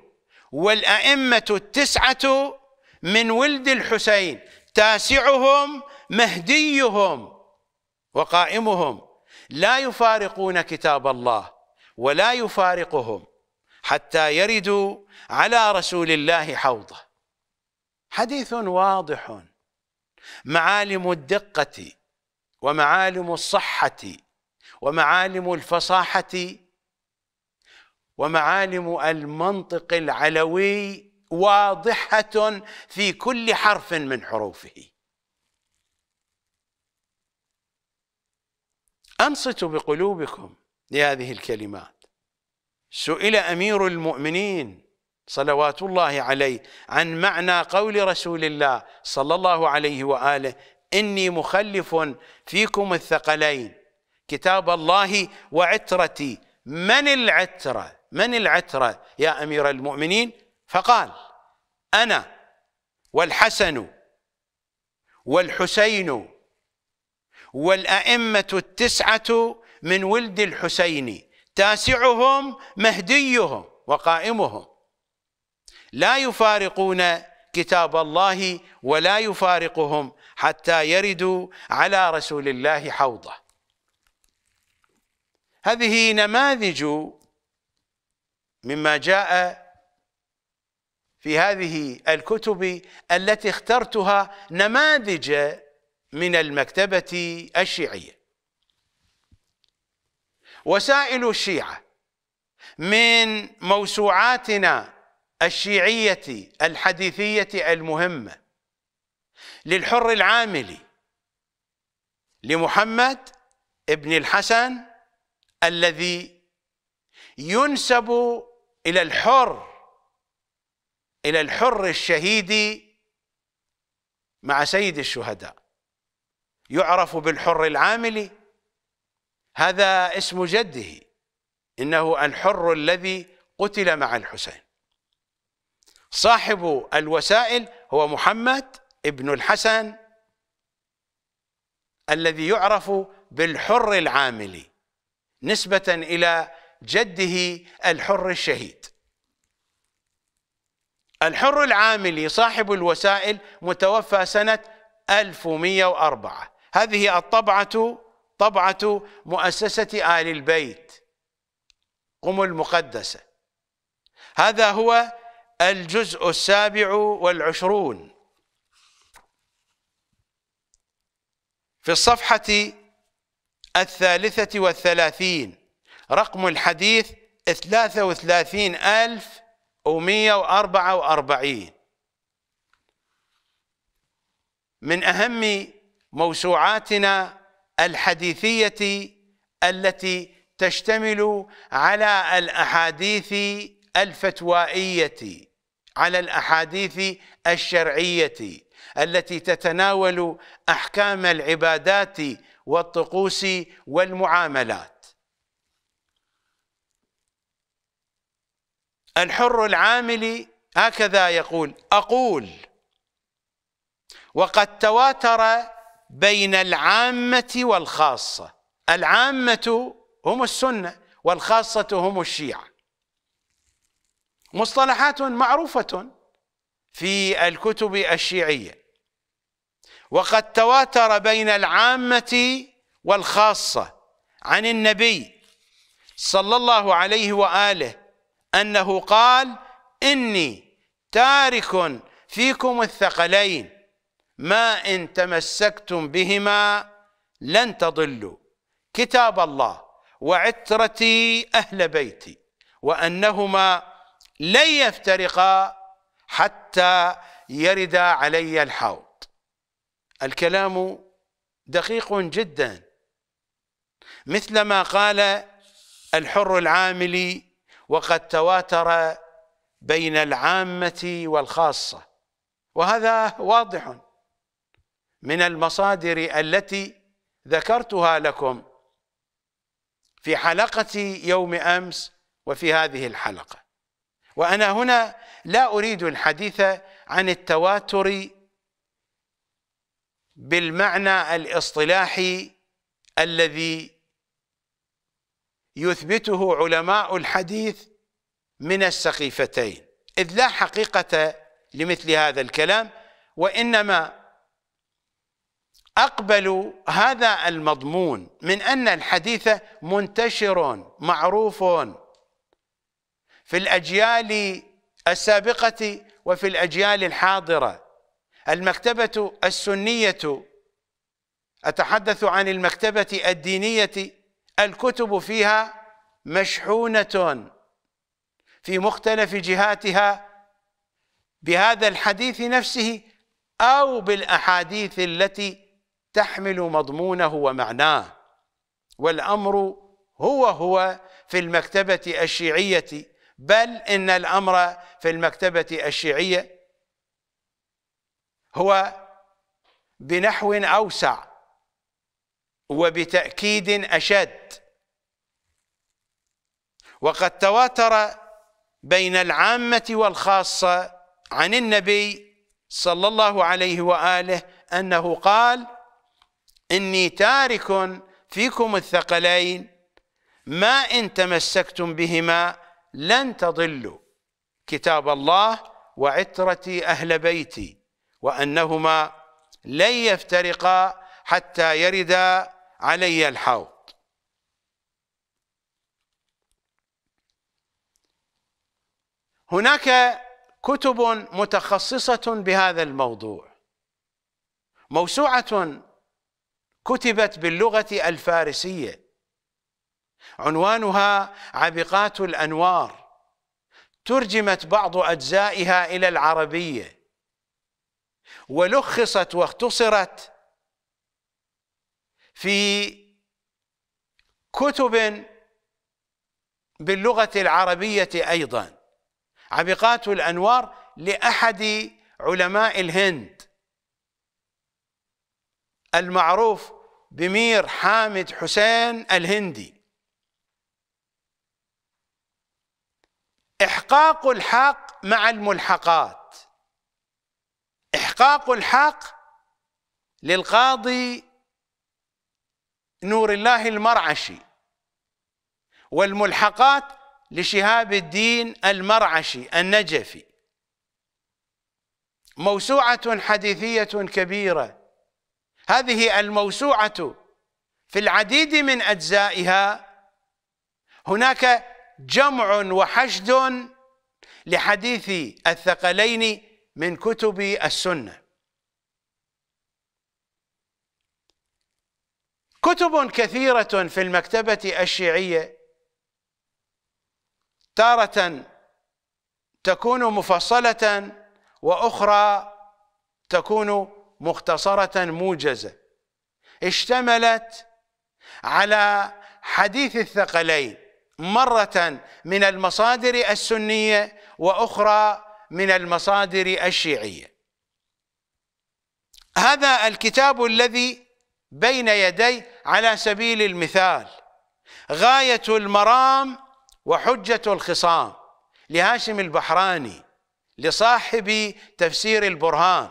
والأئمة التسعة من ولد الحسين تاسعهم مهديهم وقائمهم لا يفارقون كتاب الله ولا يفارقهم حتى يردوا على رسول الله حوضه حديث واضح معالم الدقة ومعالم الصحة ومعالم الفصاحة ومعالم المنطق العلوي واضحة في كل حرف من حروفه أنصتوا بقلوبكم لهذه الكلمات سئل أمير المؤمنين صلوات الله عليه عن معنى قول رسول الله صلى الله عليه واله اني مخلف فيكم الثقلين كتاب الله وعترتي من العتره من العتره يا امير المؤمنين فقال انا والحسن والحسين والائمه التسعه من ولد الحسين تاسعهم مهديهم وقائمهم لا يفارقون كتاب الله ولا يفارقهم حتى يردوا على رسول الله حوضه هذه نماذج مما جاء في هذه الكتب التي اخترتها نماذج من المكتبة الشيعية وسائل الشيعة من موسوعاتنا الشيعية الحديثية المهمة للحر العاملي لمحمد ابن الحسن الذي ينسب إلى الحر إلى الحر الشهيد مع سيد الشهداء يعرف بالحر العاملي هذا اسم جده إنه الحر الذي قتل مع الحسين صاحب الوسائل هو محمد ابن الحسن الذي يعرف بالحر العاملي نسبة إلى جده الحر الشهيد الحر العاملي صاحب الوسائل متوفى سنة 1104 هذه الطبعة طبعة مؤسسة آل البيت قم المقدسة هذا هو الجزء السابع والعشرون في الصفحة الثالثة والثلاثين رقم الحديث ثلاثة وثلاثين ألف ومية وأربعة وأربعين من أهم موسوعاتنا الحديثية التي تشتمل على الأحاديث الفتوائية على الاحاديث الشرعيه التي تتناول احكام العبادات والطقوس والمعاملات الحر العامل هكذا يقول اقول وقد تواتر بين العامه والخاصه العامه هم السنه والخاصه هم الشيعه مصطلحات معروفة في الكتب الشيعية وقد تواتر بين العامة والخاصة عن النبي صلى الله عليه وآله أنه قال إني تارك فيكم الثقلين ما إن تمسكتم بهما لن تضلوا كتاب الله وعترتي أهل بيتي وأنهما لن يفترقا حتى يرد علي الحوض الكلام دقيق جدا مثل ما قال الحر العاملي وقد تواتر بين العامة والخاصة وهذا واضح من المصادر التي ذكرتها لكم في حلقة يوم أمس وفي هذه الحلقة وأنا هنا لا أريد الحديث عن التواتر بالمعنى الاصطلاحي الذي يثبته علماء الحديث من السقيفتين إذ لا حقيقة لمثل هذا الكلام وإنما أقبل هذا المضمون من أن الحديث منتشر معروف في الأجيال السابقة وفي الأجيال الحاضرة المكتبة السنية أتحدث عن المكتبة الدينية الكتب فيها مشحونة في مختلف جهاتها بهذا الحديث نفسه أو بالأحاديث التي تحمل مضمونه ومعناه والأمر هو هو في المكتبة الشيعية بل إن الأمر في المكتبة الشيعية هو بنحو أوسع وبتأكيد أشد وقد تواتر بين العامة والخاصة عن النبي صلى الله عليه وآله أنه قال إني تارك فيكم الثقلين ما إن تمسكتم بهما لن تضلوا كتاب الله وعترتي أهل بيتي وأنهما لن يفترقا حتى يردا علي الحوض هناك كتب متخصصة بهذا الموضوع موسوعة كتبت باللغة الفارسية عنوانها عبقات الأنوار ترجمت بعض أجزائها إلى العربية ولخصت واختصرت في كتب باللغة العربية أيضا عبقات الأنوار لأحد علماء الهند المعروف بمير حامد حسين الهندي إحقاق الحق مع الملحقات إحقاق الحق للقاضي نور الله المرعشي والملحقات لشهاب الدين المرعشي النجفي موسوعة حديثية كبيرة هذه الموسوعة في العديد من أجزائها هناك جمع وحشد لحديث الثقلين من كتب السنة كتب كثيرة في المكتبة الشيعية تارة تكون مفصلة وأخرى تكون مختصرة موجزة اشتملت على حديث الثقلين مرة من المصادر السنية وأخرى من المصادر الشيعية هذا الكتاب الذي بين يدي على سبيل المثال غاية المرام وحجة الخصام لهاشم البحراني لصاحب تفسير البرهان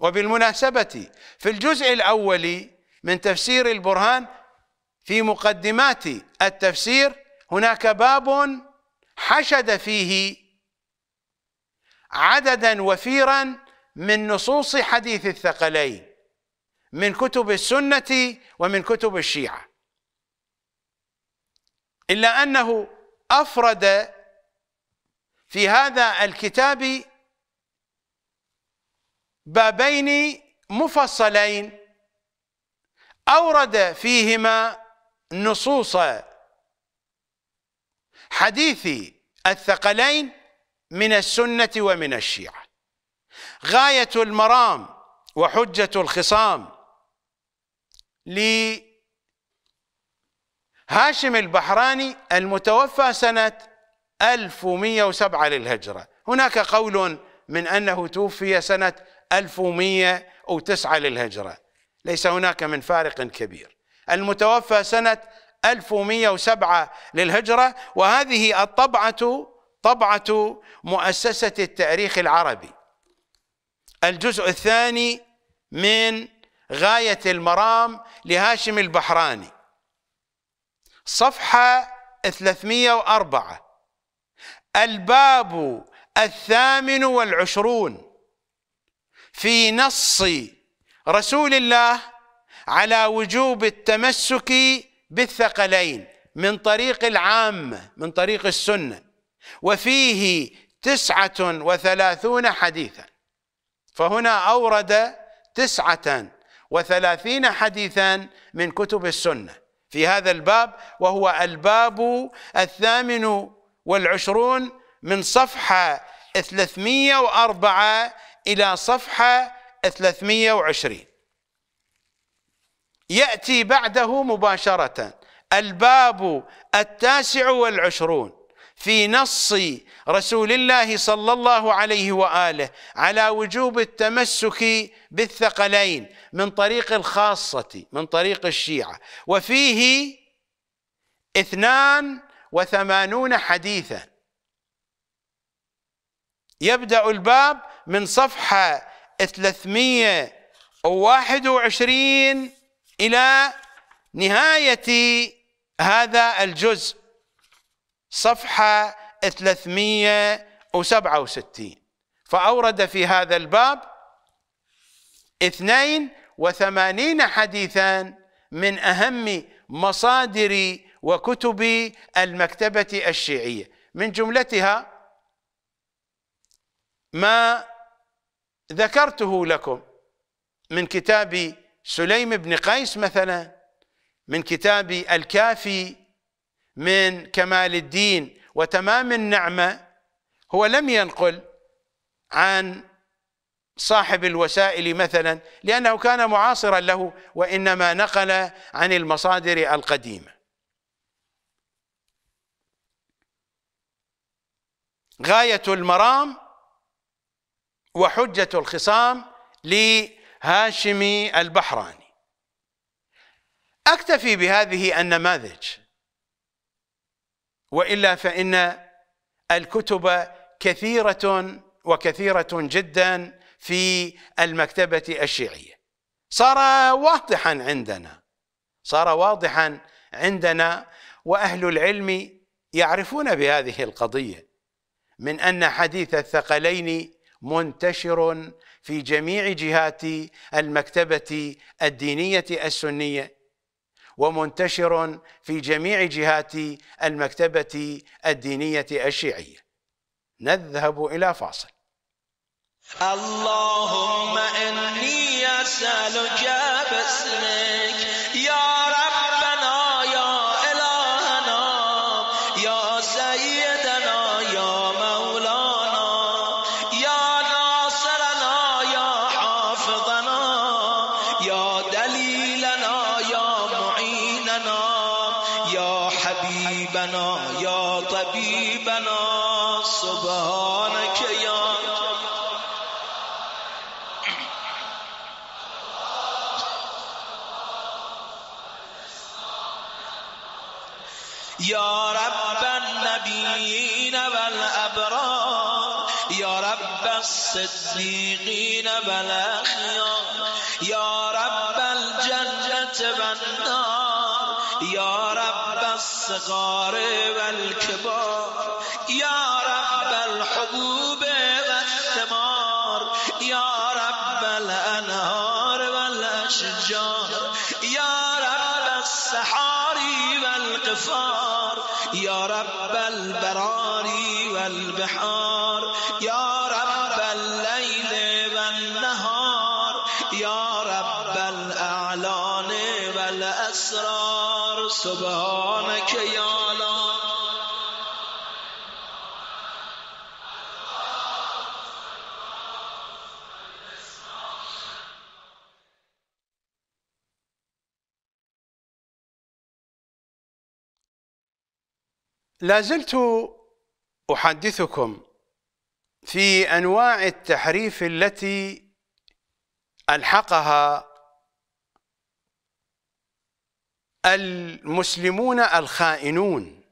وبالمناسبة في الجزء الأول من تفسير البرهان في مقدمات التفسير هناك باب حشد فيه عددا وفيرا من نصوص حديث الثقلين من كتب السنة ومن كتب الشيعة إلا أنه أفرد في هذا الكتاب بابين مفصلين أورد فيهما نصوص حديث الثقلين من السنة ومن الشيعة غاية المرام وحجة الخصام لهاشم البحراني المتوفى سنة 1107 للهجرة هناك قول من أنه توفي سنة 1109 للهجرة ليس هناك من فارق كبير المتوفى سنة 1107 للهجرة وهذه الطبعة طبعة مؤسسة التاريخ العربي الجزء الثاني من غاية المرام لهاشم البحراني صفحة 304 الباب الثامن والعشرون في نص رسول الله على وجوب التمسك بالثقلين من طريق العامة من طريق السنة وفيه تسعة وثلاثون حديثا فهنا أورد تسعة وثلاثين حديثا من كتب السنة في هذا الباب وهو الباب الثامن والعشرون من صفحة 304 إلى صفحة 320 يأتي بعده مباشرة الباب التاسع والعشرون في نص رسول الله صلى الله عليه واله على وجوب التمسك بالثقلين من طريق الخاصه من طريق الشيعه وفيه اثنان وثمانون حديثا يبدا الباب من صفحه 321 إلى نهاية هذا الجزء صفحة 367 فأورد في هذا الباب 82 حديثا من أهم مصادر وكتب المكتبة الشيعية من جملتها ما ذكرته لكم من كتاب سليم بن قيس مثلا من كتاب الكافي من كمال الدين وتمام النعمة هو لم ينقل عن صاحب الوسائل مثلا لأنه كان معاصرا له وإنما نقل عن المصادر القديمة غاية المرام وحجة الخصام هاشمي البحراني أكتفي بهذه النماذج وإلا فإن الكتب كثيرة وكثيرة جدا في المكتبة الشيعية صار واضحا عندنا صار واضحا عندنا وأهل العلم يعرفون بهذه القضية من أن حديث الثقلين منتشر في جميع جهات المكتبة الدينية السنية ومنتشر في جميع جهات المكتبة الدينية الشيعية نذهب إلى فاصل اللهم إني أسألك باسمك بی بنا سبحانک یا یا رب النبیین والابرار یا رب الصدیقین والأخیار الصغار والكبار يا رب الحبوب والثمار يا رب الأنهار والأشجار يا رب السحاري والقفار يا رب البراري والبحار لا زلت احدثكم في انواع التحريف التي الحقها المسلمون الخائنون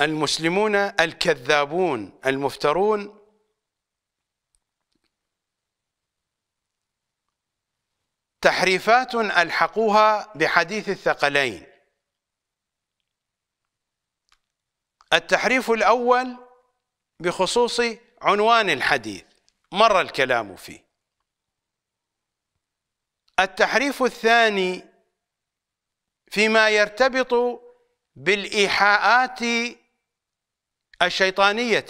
المسلمون الكذابون المفترون تحريفات الحقوها بحديث الثقلين التحريف الأول بخصوص عنوان الحديث مر الكلام فيه التحريف الثاني فيما يرتبط بالإيحاءات الشيطانية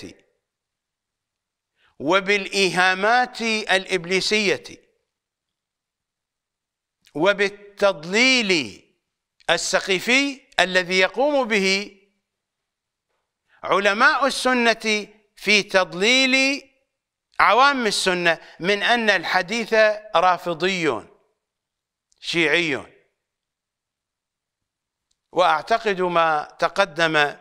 وبالإيهامات الإبليسية وبالتضليل السقيفي الذي يقوم به علماء السنة في تضليل عوام السنة من أن الحديث رافضي شيعي وأعتقد ما تقدم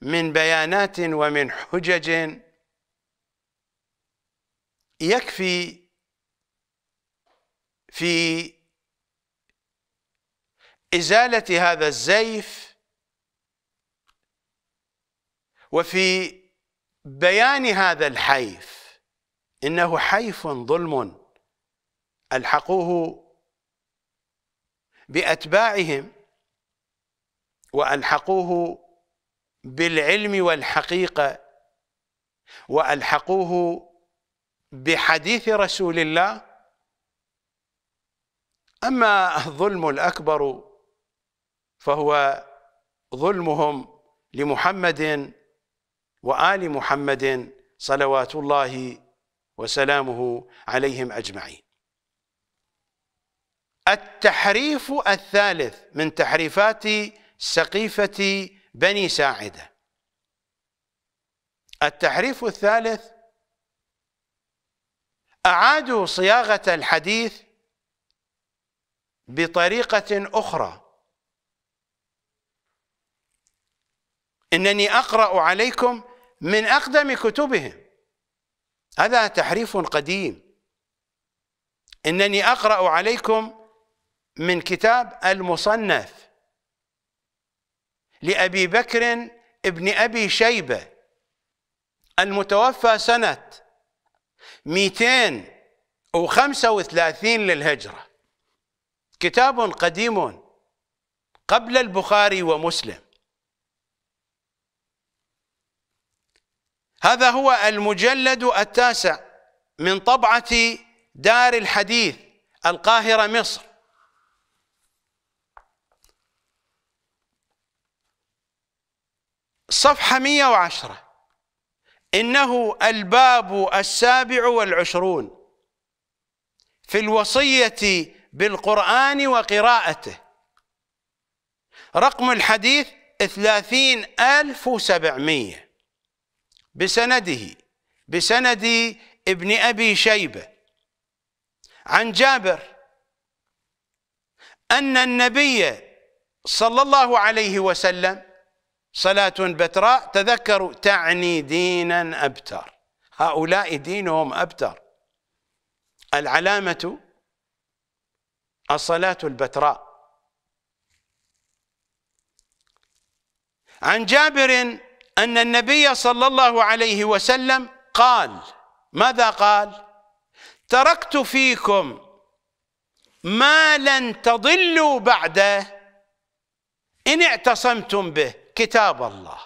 من بيانات ومن حجج يكفي في إزالة هذا الزيف وفي بيان هذا الحيف إنه حيف ظلم ألحقوه بأتباعهم وألحقوه بالعلم والحقيقة وألحقوه بحديث رسول الله أما الظلم الأكبر فهو ظلمهم لمحمد وآل محمد صلوات الله وسلامه عليهم أجمعين التحريف الثالث من تحريفات سقيفة بني ساعدة التحريف الثالث أعادوا صياغة الحديث بطريقة أخرى إنني أقرأ عليكم من أقدم كتبهم هذا تحريف قديم إنني أقرأ عليكم من كتاب المصنف لأبي بكر ابن أبي شيبة المتوفى سنة 235 للهجرة كتاب قديم قبل البخاري ومسلم هذا هو المجلد التاسع من طبعة دار الحديث القاهرة مصر صفحة 110 إنه الباب السابع والعشرون في الوصية بالقرآن وقراءته رقم الحديث ثلاثين ألف وسبعمائة بسنده بسند ابن أبي شيبة عن جابر أن النبي صلى الله عليه وسلم صلاة بتراء تذكروا تعني دينا أبتر هؤلاء دينهم أبتر العلامة الصلاة البتراء عن جابر أن النبي صلى الله عليه وسلم قال ماذا قال تركت فيكم ما لن تضلوا بعده إن اعتصمتم به كتاب الله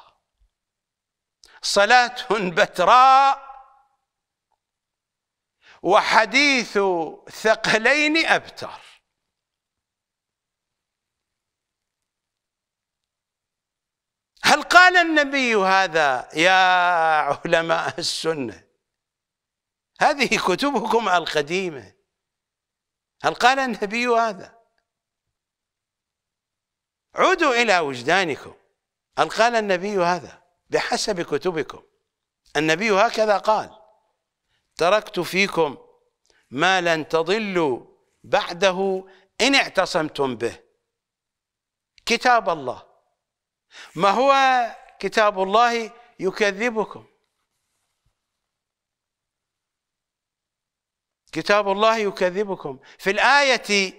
صلاة بتراء وحديث ثقلين أبتر هل قال النبي هذا يا علماء السنة هذه كتبكم القديمة هل قال النبي هذا عودوا إلى وجدانكم هل قال النبي هذا بحسب كتبكم النبي هكذا قال تركت فيكم ما لن تضلوا بعده إن اعتصمتم به كتاب الله ما هو كتاب الله يكذبكم كتاب الله يكذبكم في الآية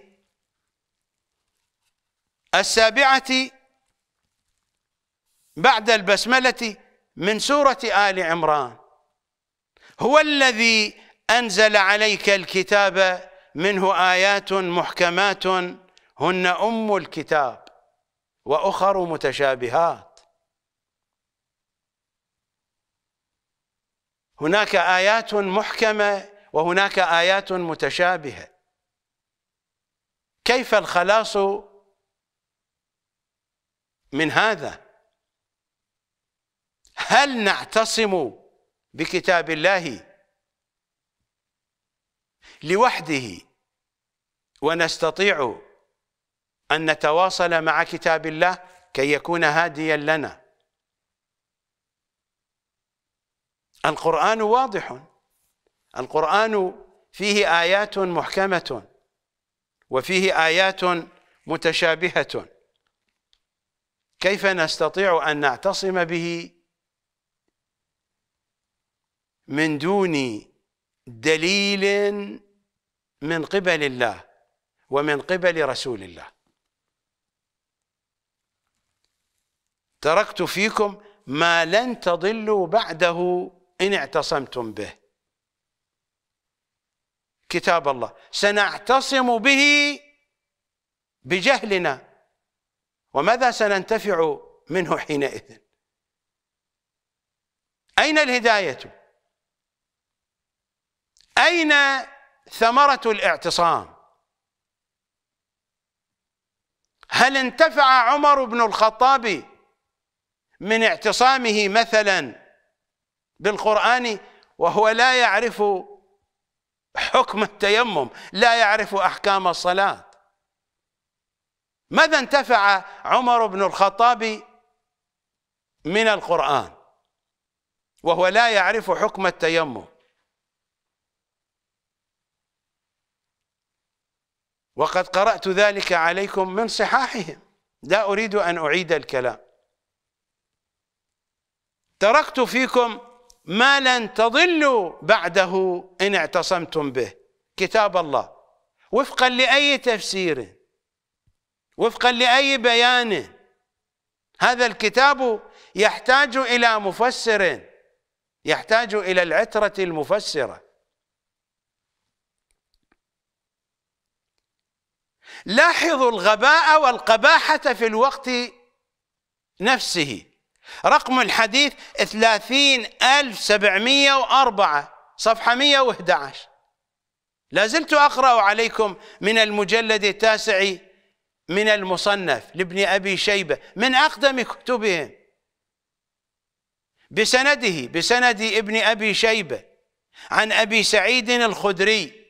السابعة بعد البسملة من سورة آل عمران هو الذي أنزل عليك الكتاب منه آيات محكمات هن أم الكتاب وأخر متشابهات هناك آيات محكمة وهناك آيات متشابهة كيف الخلاص من هذا هل نعتصم بكتاب الله لوحده ونستطيع أن نتواصل مع كتاب الله كي يكون هاديا لنا القرآن واضح القرآن فيه آيات محكمة وفيه آيات متشابهة كيف نستطيع أن نعتصم به من دون دليل من قبل الله ومن قبل رسول الله تركت فيكم ما لن تضلوا بعده إن اعتصمتم به كتاب الله سنعتصم به بجهلنا وماذا سننتفع منه حينئذ أين الهداية أين ثمرة الاعتصام هل انتفع عمر بن الخطاب من اعتصامه مثلا بالقرآن وهو لا يعرف حكم التيمم لا يعرف أحكام الصلاة ماذا انتفع عمر بن الخطاب من القرآن وهو لا يعرف حكم التيمم وقد قرأت ذلك عليكم من صحاحهم لا أريد أن أعيد الكلام تركت فيكم ما لن تضلوا بعده إن اعتصمتم به كتاب الله وفقا لأي تفسير وفقا لأي بيان هذا الكتاب يحتاج إلى مفسر يحتاج إلى العترة المفسرة لاحظوا الغباء والقباحة في الوقت نفسه رقم الحديث 30704 صفحة 111 لا زلت أقرأ عليكم من المجلد التاسع من المصنف لابن أبي شيبة من أقدم كتبهم بسنده بسند ابن أبي شيبة عن أبي سعيد الخدري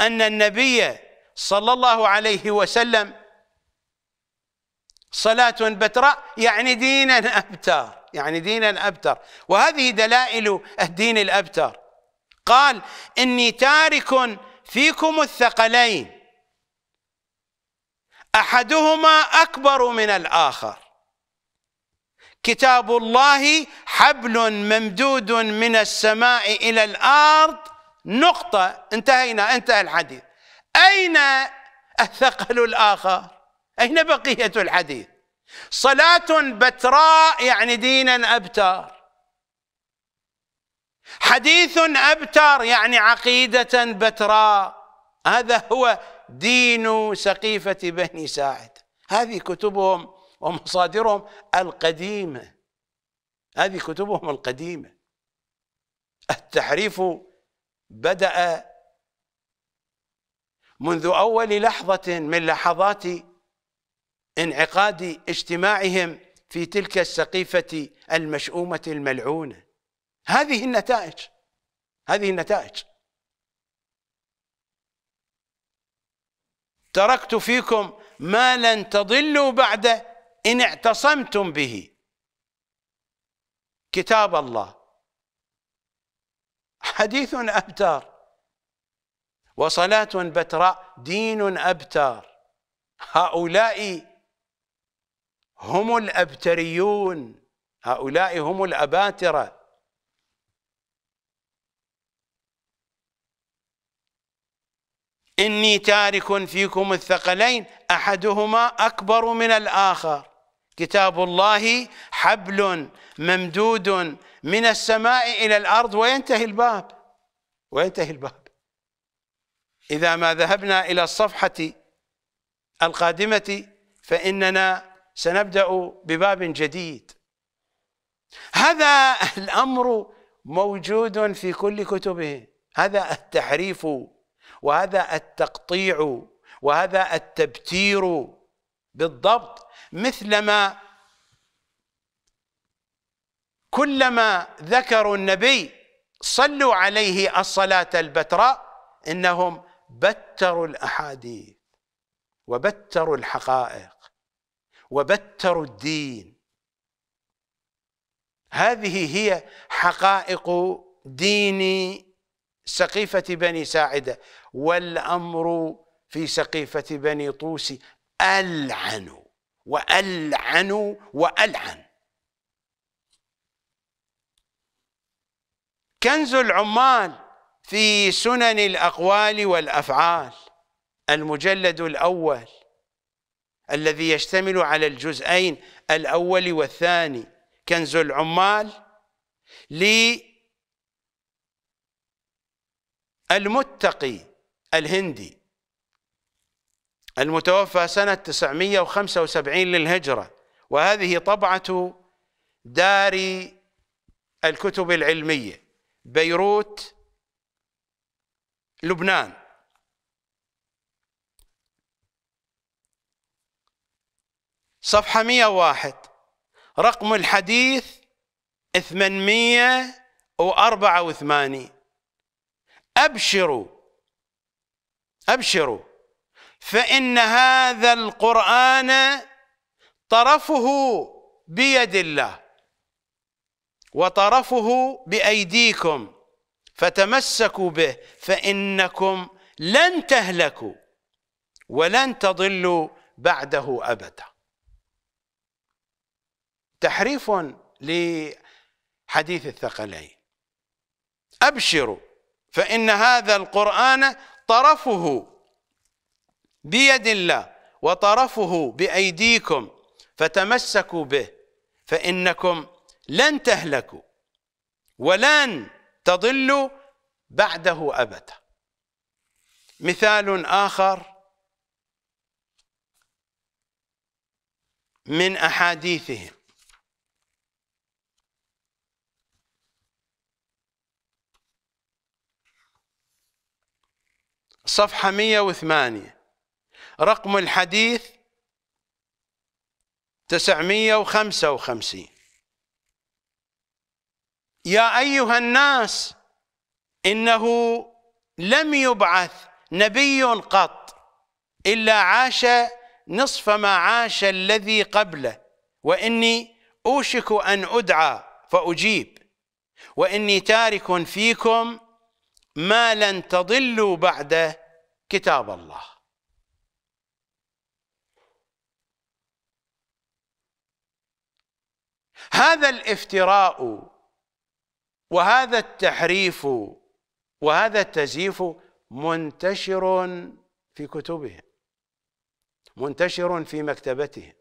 أن النبي صلى الله عليه وسلم صلاة بتراء يعني دينا أبتر يعني دينا أبتر وهذه دلائل الدين الأبتر قال إني تارك فيكم الثقلين أحدهما أكبر من الآخر كتاب الله حبل ممدود من السماء إلى الأرض نقطة انتهينا انتهى الحديث أين الثقل الآخر أين بقية الحديث صلاة بتراء يعني دينا أبتر حديث أبتر يعني عقيدة بتراء هذا هو دين سقيفة بني ساعد هذه كتبهم ومصادرهم القديمة هذه كتبهم القديمة التحريف بدأ منذ أول لحظة من لحظات انعقاد اجتماعهم في تلك السقيفة المشؤومة الملعونة هذه النتائج هذه النتائج تركت فيكم ما لن تضلوا بعده إن اعتصمتم به كتاب الله حديث أبتر وصلاة بتراء دين أبتر هؤلاء هم الأبتريون هؤلاء هم الأباترة إني تارك فيكم الثقلين أحدهما أكبر من الآخر كتاب الله حبل ممدود من السماء إلى الأرض وينتهي الباب وينتهي الباب إذا ما ذهبنا إلى الصفحة القادمة فإننا سنبدأ بباب جديد هذا الأمر موجود في كل كتبه هذا التحريف وهذا التقطيع وهذا التبتير بالضبط مثلما كلما ذكروا النبي صلوا عليه الصلاة البتراء إنهم بتروا الأحاديث وبتروا الحقائق وبتروا الدين هذه هي حقائق دين سقيفة بني ساعدة والأمر في سقيفة بني طوس ألعن وألعن وألعن كنز العمال في سنن الأقوال والأفعال المجلد الأول الذي يشتمل على الجزئين الأول والثاني كنز العمال للمتقي الهندي المتوفى سنة 975 للهجرة وهذه طبعة دار الكتب العلمية بيروت لبنان صفحة 101 رقم الحديث 884 أبشروا أبشروا فإن هذا القرآن طرفه بيد الله وطرفه بأيديكم فتمسكوا به فإنكم لن تهلكوا ولن تضلوا بعده أبدا تحريف لحديث الثقلين أبشروا فإن هذا القرآن طرفه بيد الله وطرفه بأيديكم فتمسكوا به فإنكم لن تهلكوا ولن تضلوا بعده أبدا مثال آخر من أحاديثهم صفحة 108 رقم الحديث 955 يا أيها الناس إنه لم يبعث نبي قط إلا عاش نصف ما عاش الذي قبله وإني أوشك أن أدعى فأجيب وإني تارك فيكم ما لن تضلوا بعده كتاب الله هذا الافتراء وهذا التحريف وهذا التزييف منتشر في كتبهم منتشر في مكتبتهم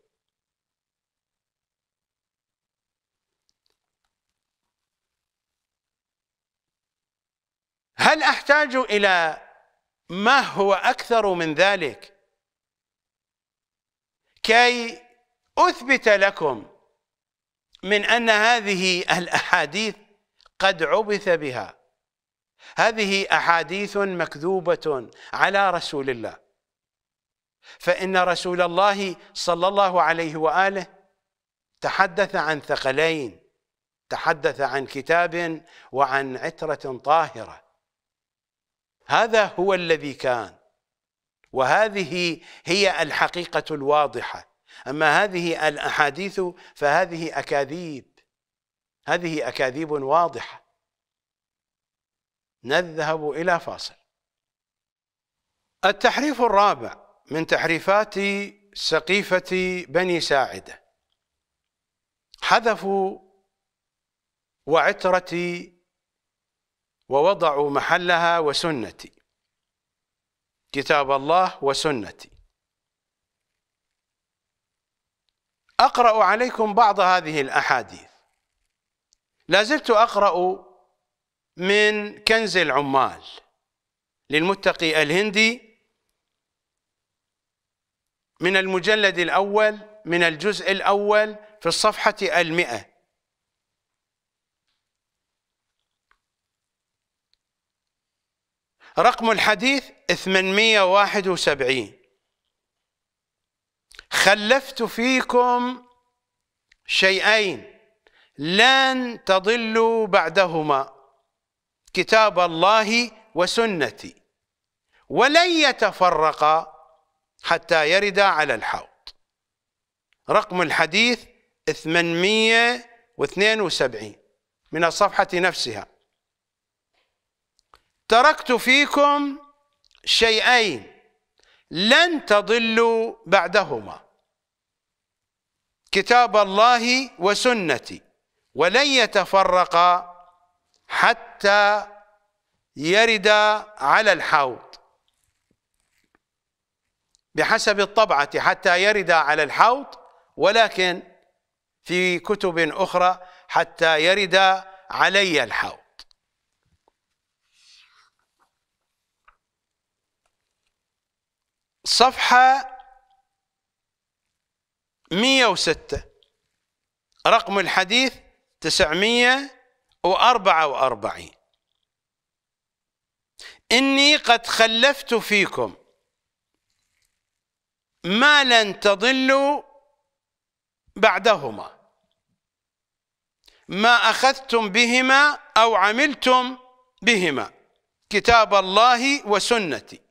هل احتاج الى ما هو أكثر من ذلك كي أثبت لكم من أن هذه الأحاديث قد عبث بها هذه أحاديث مكذوبة على رسول الله فإن رسول الله صلى الله عليه وآله تحدث عن ثقلين تحدث عن كتاب وعن عترة طاهرة هذا هو الذي كان وهذه هي الحقيقة الواضحة أما هذه الأحاديث فهذه أكاذيب هذه أكاذيب واضحة نذهب إلى فاصل التحريف الرابع من تحريفات سقيفة بني ساعدة حذفوا وعترة ووضعوا محلها وسنتي كتاب الله وسنتي أقرأ عليكم بعض هذه الأحاديث لازلت أقرأ من كنز العمال للمتقي الهندي من المجلد الأول من الجزء الأول في الصفحة المئة رقم الحديث 871 خلفت فيكم شيئين لن تضلوا بعدهما كتاب الله وسنتي ولن يتفرقا حتى يردا على الحوض رقم الحديث 872 من الصفحة نفسها تركت فيكم شيئين لن تضلوا بعدهما كتاب الله وسنتي ولن يتفرقا حتى يردا على الحوض بحسب الطبعة حتى يردا على الحوض ولكن في كتب أخرى حتى يردا علي الحوض صفحة 106 رقم الحديث 944 إني قد خلفت فيكم ما لن تضلوا بعدهما ما أخذتم بهما أو عملتم بهما كتاب الله وسنتي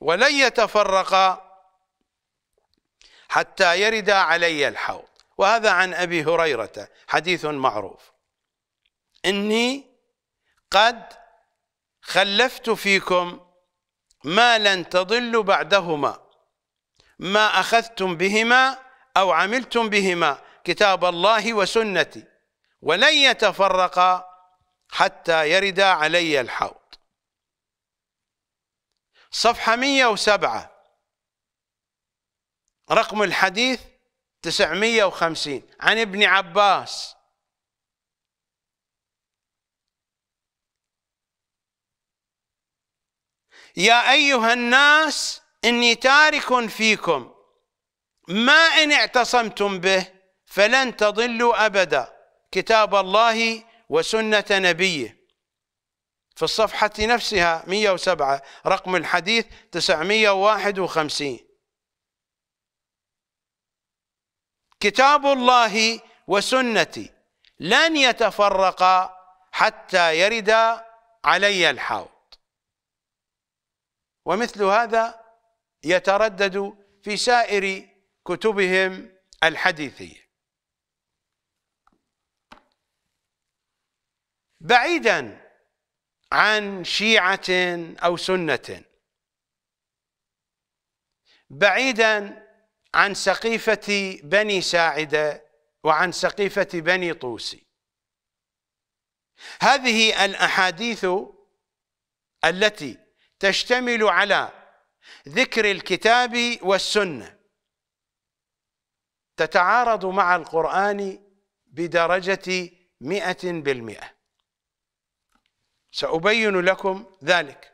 ولن يتفرقا حتى يرد علي الحوض وهذا عن أبي هريرة حديث معروف إني قد خلفت فيكم ما لن تضل بعدهما ما أخذتم بهما أو عملتم بهما كتاب الله وسنتي ولن يتفرقا حتى يرد علي الحوض صفحة 107 رقم الحديث 950 عن ابن عباس يا أيها الناس إني تارك فيكم ما إن اعتصمتم به فلن تضلوا أبدا كتاب الله وسنة نبيه في الصفحة نفسها 107 رقم الحديث 951 كتاب الله وسنتي لن يتفرقا حتى يرد علي الحوض ومثل هذا يتردد في سائر كتبهم الحديثية بعيدا عن شيعة أو سنة بعيدا عن سقيفة بني ساعدة وعن سقيفة بني طوسي هذه الأحاديث التي تشتمل على ذكر الكتاب والسنة تتعارض مع القرآن بدرجة مئة بالمئة سأبين لكم ذلك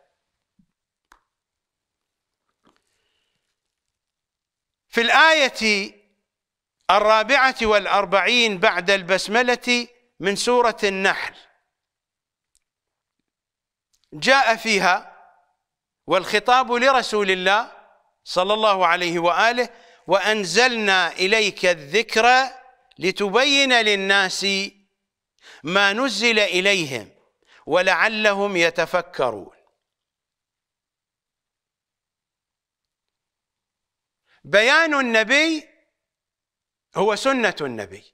في الآية الرابعة والأربعين بعد البسملة من سورة النحل جاء فيها والخطاب لرسول الله صلى الله عليه وآله وأنزلنا إليك الذكر لتبين للناس ما نزل إليهم ولعلهم يتفكرون بيان النبي هو سنة النبي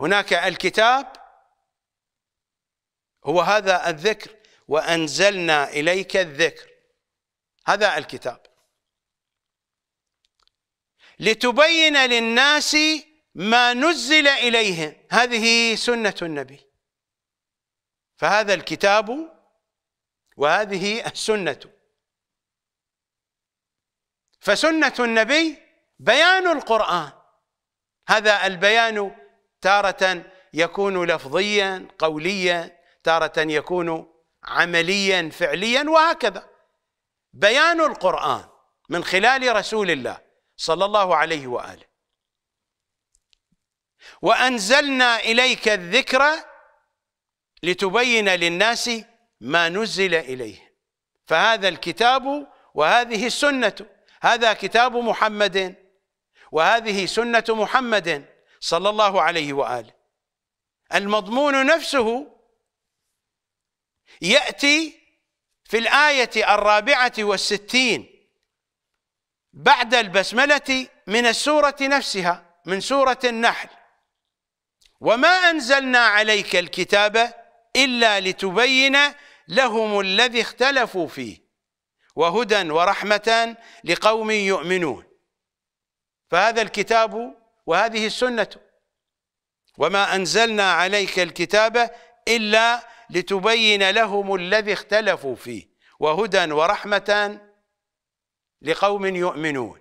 هناك الكتاب هو هذا الذكر وأنزلنا إليك الذكر هذا الكتاب لتبين للناس ما نزل إليهم هذه سنة النبي فهذا الكتاب وهذه السنة فسنة النبي بيان القرآن هذا البيان تارة يكون لفظيا قوليا تارة يكون عمليا فعليا وهكذا بيان القرآن من خلال رسول الله صلى الله عليه وآله وأنزلنا إليك الذكر لتبين للناس ما نزل إليه فهذا الكتاب وهذه السنة هذا كتاب محمد وهذه سنة محمد صلى الله عليه وآله المضمون نفسه يأتي في الآية الرابعة والستين بعد البسملة من السورة نفسها من سورة النحل وما أنزلنا عليك الكتاب إلا لتبين لهم الذي اختلفوا فيه وهدى ورحمة لقوم يؤمنون فهذا الكتاب وهذه السنة وما أنزلنا عليك الكتاب إلا لتبين لهم الذي اختلفوا فيه وهدى ورحمة لقوم يؤمنون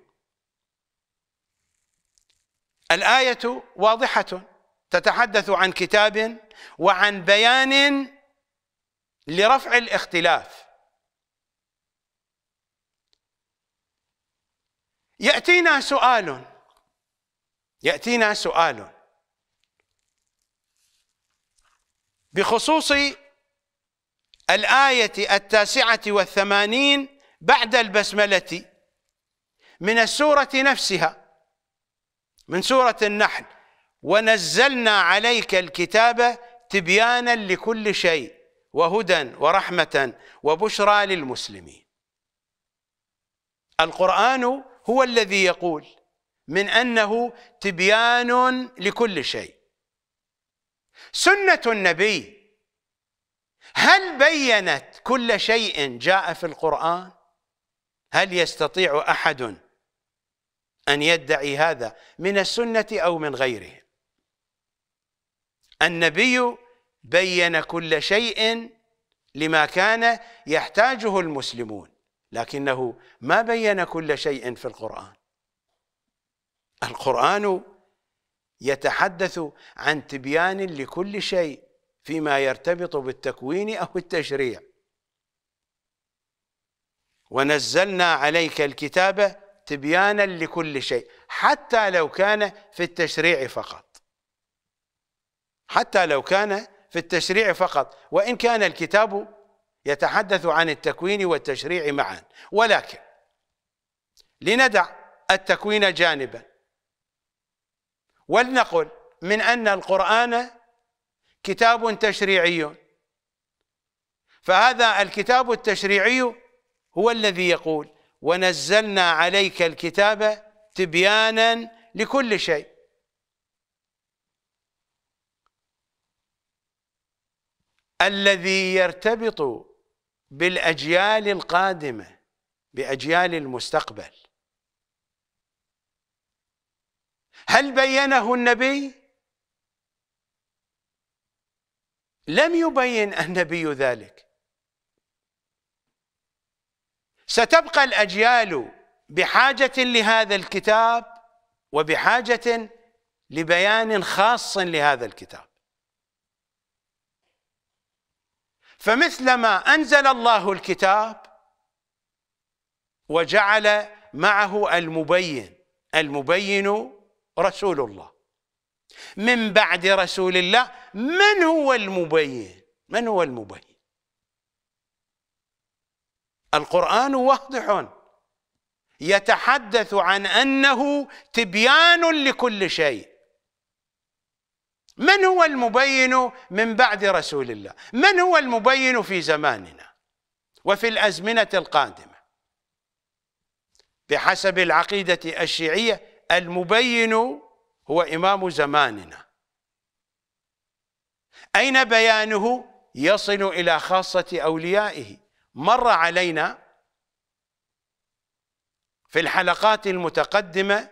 الآية واضحة تتحدث عن كتاب وعن بيان لرفع الاختلاف يأتينا سؤال يأتينا سؤال بخصوص الآية التاسعة والثمانين بعد البسملة من السورة نفسها من سورة النحل ونزلنا عليك الكتاب تبيانا لكل شيء وهدى ورحمة وبشرى للمسلمين القرآن هو الذي يقول من أنه تبيان لكل شيء سنة النبي هل بينت كل شيء جاء في القرآن هل يستطيع أحد أن يدعي هذا من السنة أو من غيرهم؟ النبي بين كل شيء لما كان يحتاجه المسلمون لكنه ما بين كل شيء في القرآن القرآن يتحدث عن تبيان لكل شيء فيما يرتبط بالتكوين أو التشريع ونزلنا عليك الكتاب تبيانا لكل شيء حتى لو كان في التشريع فقط حتى لو كان في التشريع فقط وإن كان الكتاب يتحدث عن التكوين والتشريع معا ولكن لندع التكوين جانبا ولنقل من أن القرآن كتاب تشريعي فهذا الكتاب التشريعي هو الذي يقول ونزلنا عليك الكتاب تبيانا لكل شيء الذي يرتبط بالاجيال القادمه باجيال المستقبل هل بينه النبي لم يبين النبي ذلك ستبقى الاجيال بحاجه لهذا الكتاب وبحاجه لبيان خاص لهذا الكتاب فمثلما أنزل الله الكتاب وجعل معه المبين المبين رسول الله من بعد رسول الله من هو المبين من هو المبين القرآن واضح يتحدث عن أنه تبيان لكل شيء من هو المبين من بعد رسول الله من هو المبين في زماننا وفي الأزمنة القادمة بحسب العقيدة الشيعية المبين هو إمام زماننا أين بيانه يصل إلى خاصة أوليائه مر علينا في الحلقات المتقدمة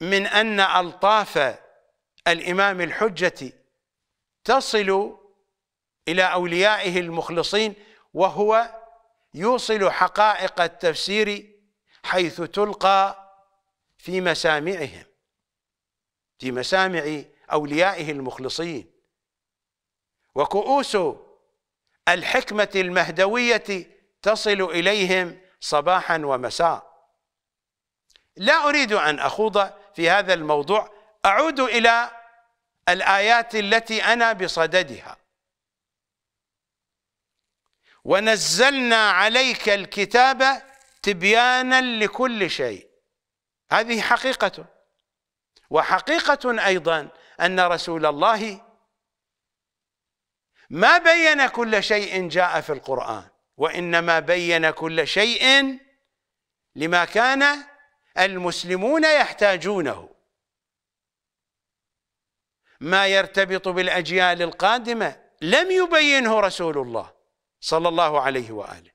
من أن ألطاف الإمام الحجة تصل إلى أوليائه المخلصين وهو يوصل حقائق التفسير حيث تلقى في مسامعهم في مسامع أوليائه المخلصين وكؤوس الحكمة المهدوية تصل إليهم صباحا ومساء لا أريد أن أخوض في هذا الموضوع أعود إلى الآيات التي أنا بصددها ونزلنا عليك الكتاب تبيانا لكل شيء هذه حقيقة وحقيقة أيضا أن رسول الله ما بين كل شيء جاء في القرآن وإنما بين كل شيء لما كان المسلمون يحتاجونه ما يرتبط بالأجيال القادمة لم يبينه رسول الله صلى الله عليه وآله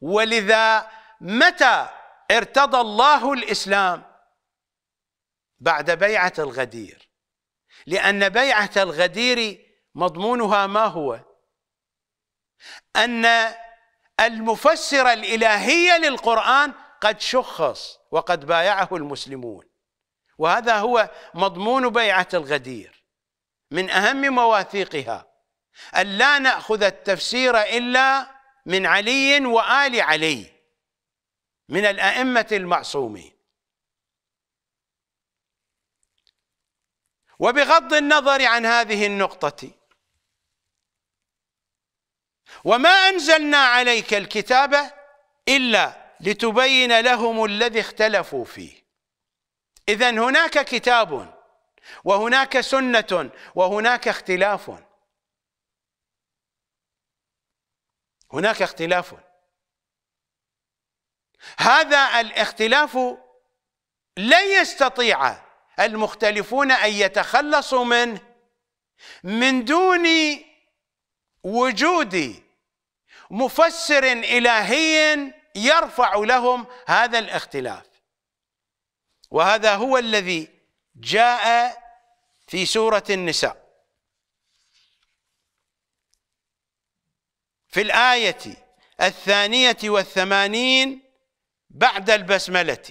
ولذا متى ارتضى الله الإسلام بعد بيعة الغدير لأن بيعة الغدير مضمونها ما هو أن المفسر الإلهي للقرآن قد شخص وقد بايعه المسلمون وهذا هو مضمون بيعة الغدير من أهم مواثيقها ان لا نأخذ التفسير إلا من علي وآل علي من الأئمة المعصومين وبغض النظر عن هذه النقطة وما أنزلنا عليك الكتاب إلا لتبين لهم الذي اختلفوا فيه إذا هناك كتاب وهناك سنة وهناك اختلاف هناك اختلاف هذا الاختلاف لن يستطيع المختلفون أن يتخلصوا منه من دون وجود مفسر إلهي يرفع لهم هذا الاختلاف وهذا هو الذي جاء في سورة النساء في الآية الثانية والثمانين بعد البسملة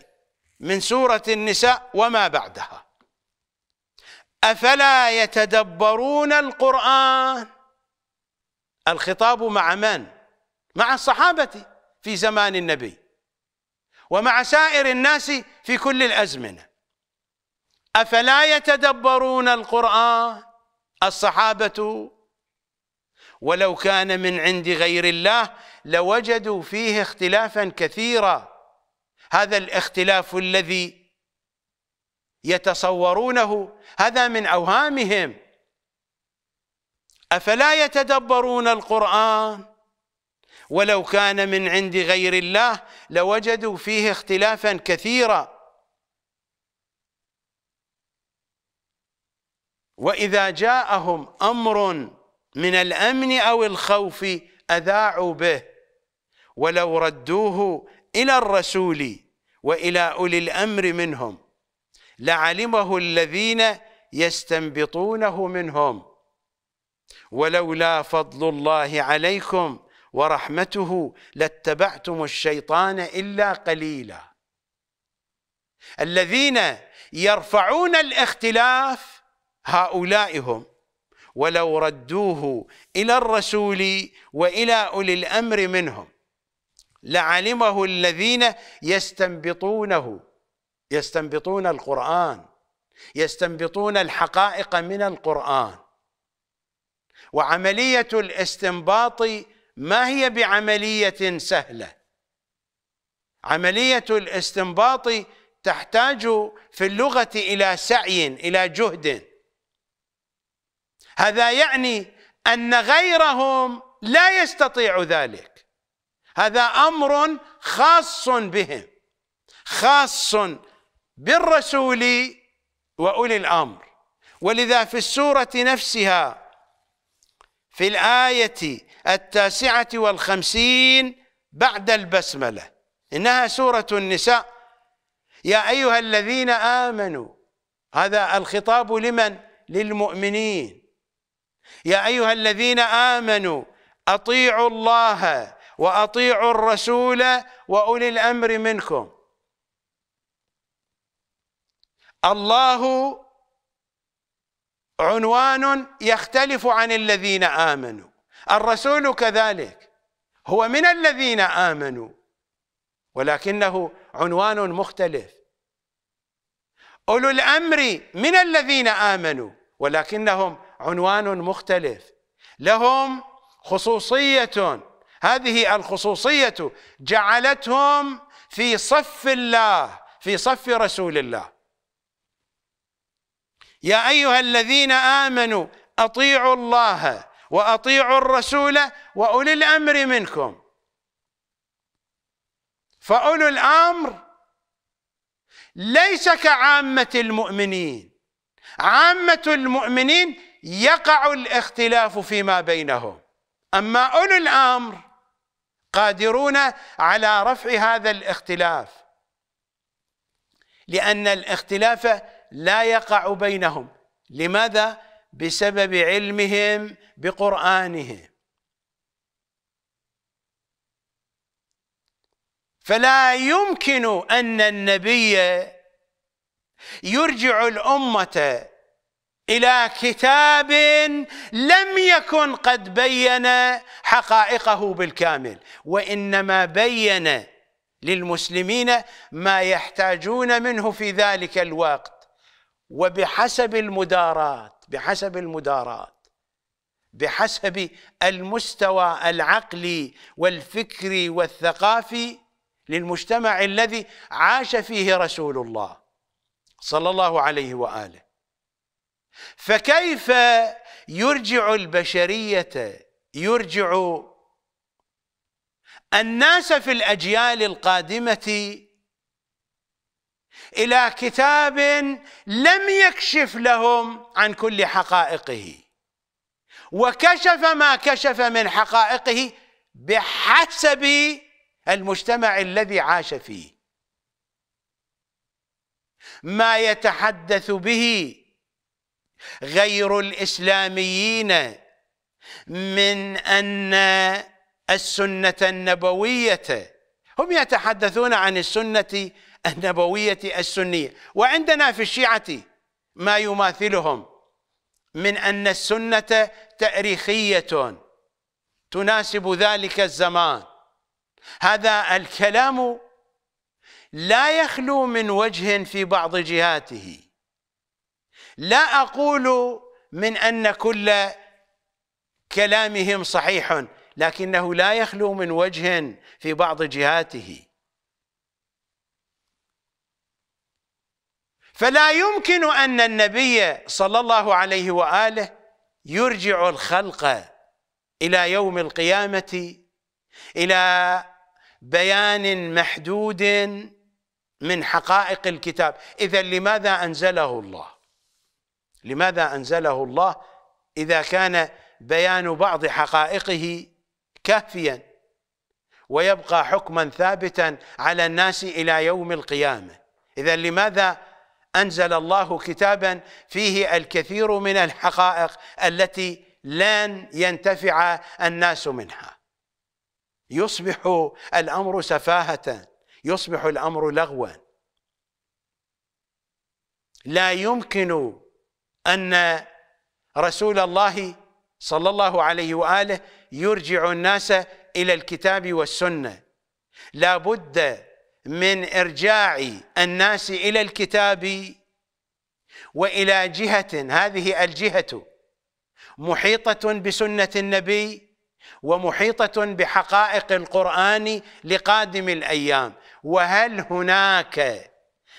من سورة النساء وما بعدها أفلا يتدبرون القرآن الخطاب مع من؟ مع الصحابة في زمان النبي ومع سائر الناس في كل الأزمنة أفلا يتدبرون القرآن الصحابة ولو كان من عند غير الله لوجدوا فيه اختلافا كثيرا هذا الاختلاف الذي يتصورونه هذا من أوهامهم أفلا يتدبرون القرآن ولو كان من عند غير الله لوجدوا فيه اختلافا كثيرا وإذا جاءهم أمر من الأمن أو الخوف أذاعوا به ولو ردوه إلى الرسول وإلى أولي الأمر منهم لعلمه الذين يستنبطونه منهم ولولا فضل الله عليكم ورحمته لاتبعتم الشيطان إلا قليلا الذين يرفعون الاختلاف هؤلاء هم ولو ردوه إلى الرسول وإلى أولي الأمر منهم لعلمه الذين يستنبطونه يستنبطون القرآن يستنبطون الحقائق من القرآن وعملية الاستنباط ما هي بعملية سهلة عملية الاستنباط تحتاج في اللغة إلى سعي إلى جهد هذا يعني أن غيرهم لا يستطيع ذلك هذا أمر خاص بهم خاص بالرسول وأولي الأمر ولذا في السورة نفسها في الآية التاسعة والخمسين بعد البسملة إنها سورة النساء يا أيها الذين آمنوا هذا الخطاب لمن؟ للمؤمنين يا أيها الذين آمنوا أطيعوا الله وأطيعوا الرسول وأولي الأمر منكم الله عنوان يختلف عن الذين آمنوا الرسول كذلك هو من الذين آمنوا ولكنه عنوان مختلف أولو الأمر من الذين آمنوا ولكنهم عنوان مختلف لهم خصوصية هذه الخصوصية جعلتهم في صف الله في صف رسول الله يا أيها الذين آمنوا أطيعوا الله واطيعوا الرسول واولي الامر منكم فاولو الامر ليس كعامه المؤمنين عامه المؤمنين يقع الاختلاف فيما بينهم اما اولو الامر قادرون على رفع هذا الاختلاف لان الاختلاف لا يقع بينهم لماذا بسبب علمهم بقرانهم فلا يمكن ان النبي يرجع الامه الى كتاب لم يكن قد بين حقائقه بالكامل وانما بين للمسلمين ما يحتاجون منه في ذلك الوقت وبحسب المدارات بحسب المدارات بحسب المستوى العقلي والفكري والثقافي للمجتمع الذي عاش فيه رسول الله صلى الله عليه واله فكيف يرجع البشريه يرجع الناس في الاجيال القادمه الى كتاب لم يكشف لهم عن كل حقائقه وكشف ما كشف من حقائقه بحسب المجتمع الذي عاش فيه ما يتحدث به غير الاسلاميين من ان السنه النبويه هم يتحدثون عن السنه النبوية السنية وعندنا في الشيعة ما يماثلهم من أن السنة تأريخية تناسب ذلك الزمان هذا الكلام لا يخلو من وجه في بعض جهاته لا أقول من أن كل كلامهم صحيح لكنه لا يخلو من وجه في بعض جهاته فلا يمكن أن النبي صلى الله عليه وآله يرجع الخلق إلى يوم القيامة إلى بيان محدود من حقائق الكتاب إذا لماذا أنزله الله لماذا أنزله الله إذا كان بيان بعض حقائقه كافيا ويبقى حكما ثابتا على الناس إلى يوم القيامة إذا لماذا أنزل الله كتابا فيه الكثير من الحقائق التي لن ينتفع الناس منها يصبح الأمر سفاهة يصبح الأمر لغوا لا يمكن أن رسول الله صلى الله عليه وآله يرجع الناس إلى الكتاب والسنة لا بد من ارجاع الناس الى الكتاب والى جهه هذه الجهه محيطه بسنه النبي ومحيطه بحقائق القران لقادم الايام وهل هناك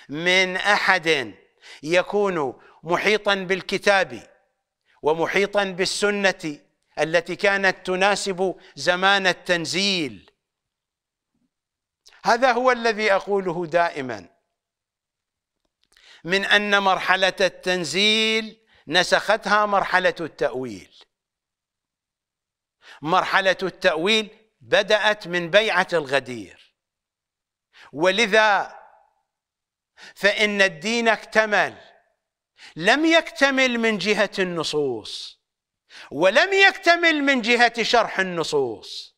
من احد يكون محيطا بالكتاب ومحيطا بالسنه التي كانت تناسب زمان التنزيل هذا هو الذي أقوله دائما من أن مرحلة التنزيل نسختها مرحلة التأويل مرحلة التأويل بدأت من بيعة الغدير ولذا فإن الدين اكتمل لم يكتمل من جهة النصوص ولم يكتمل من جهة شرح النصوص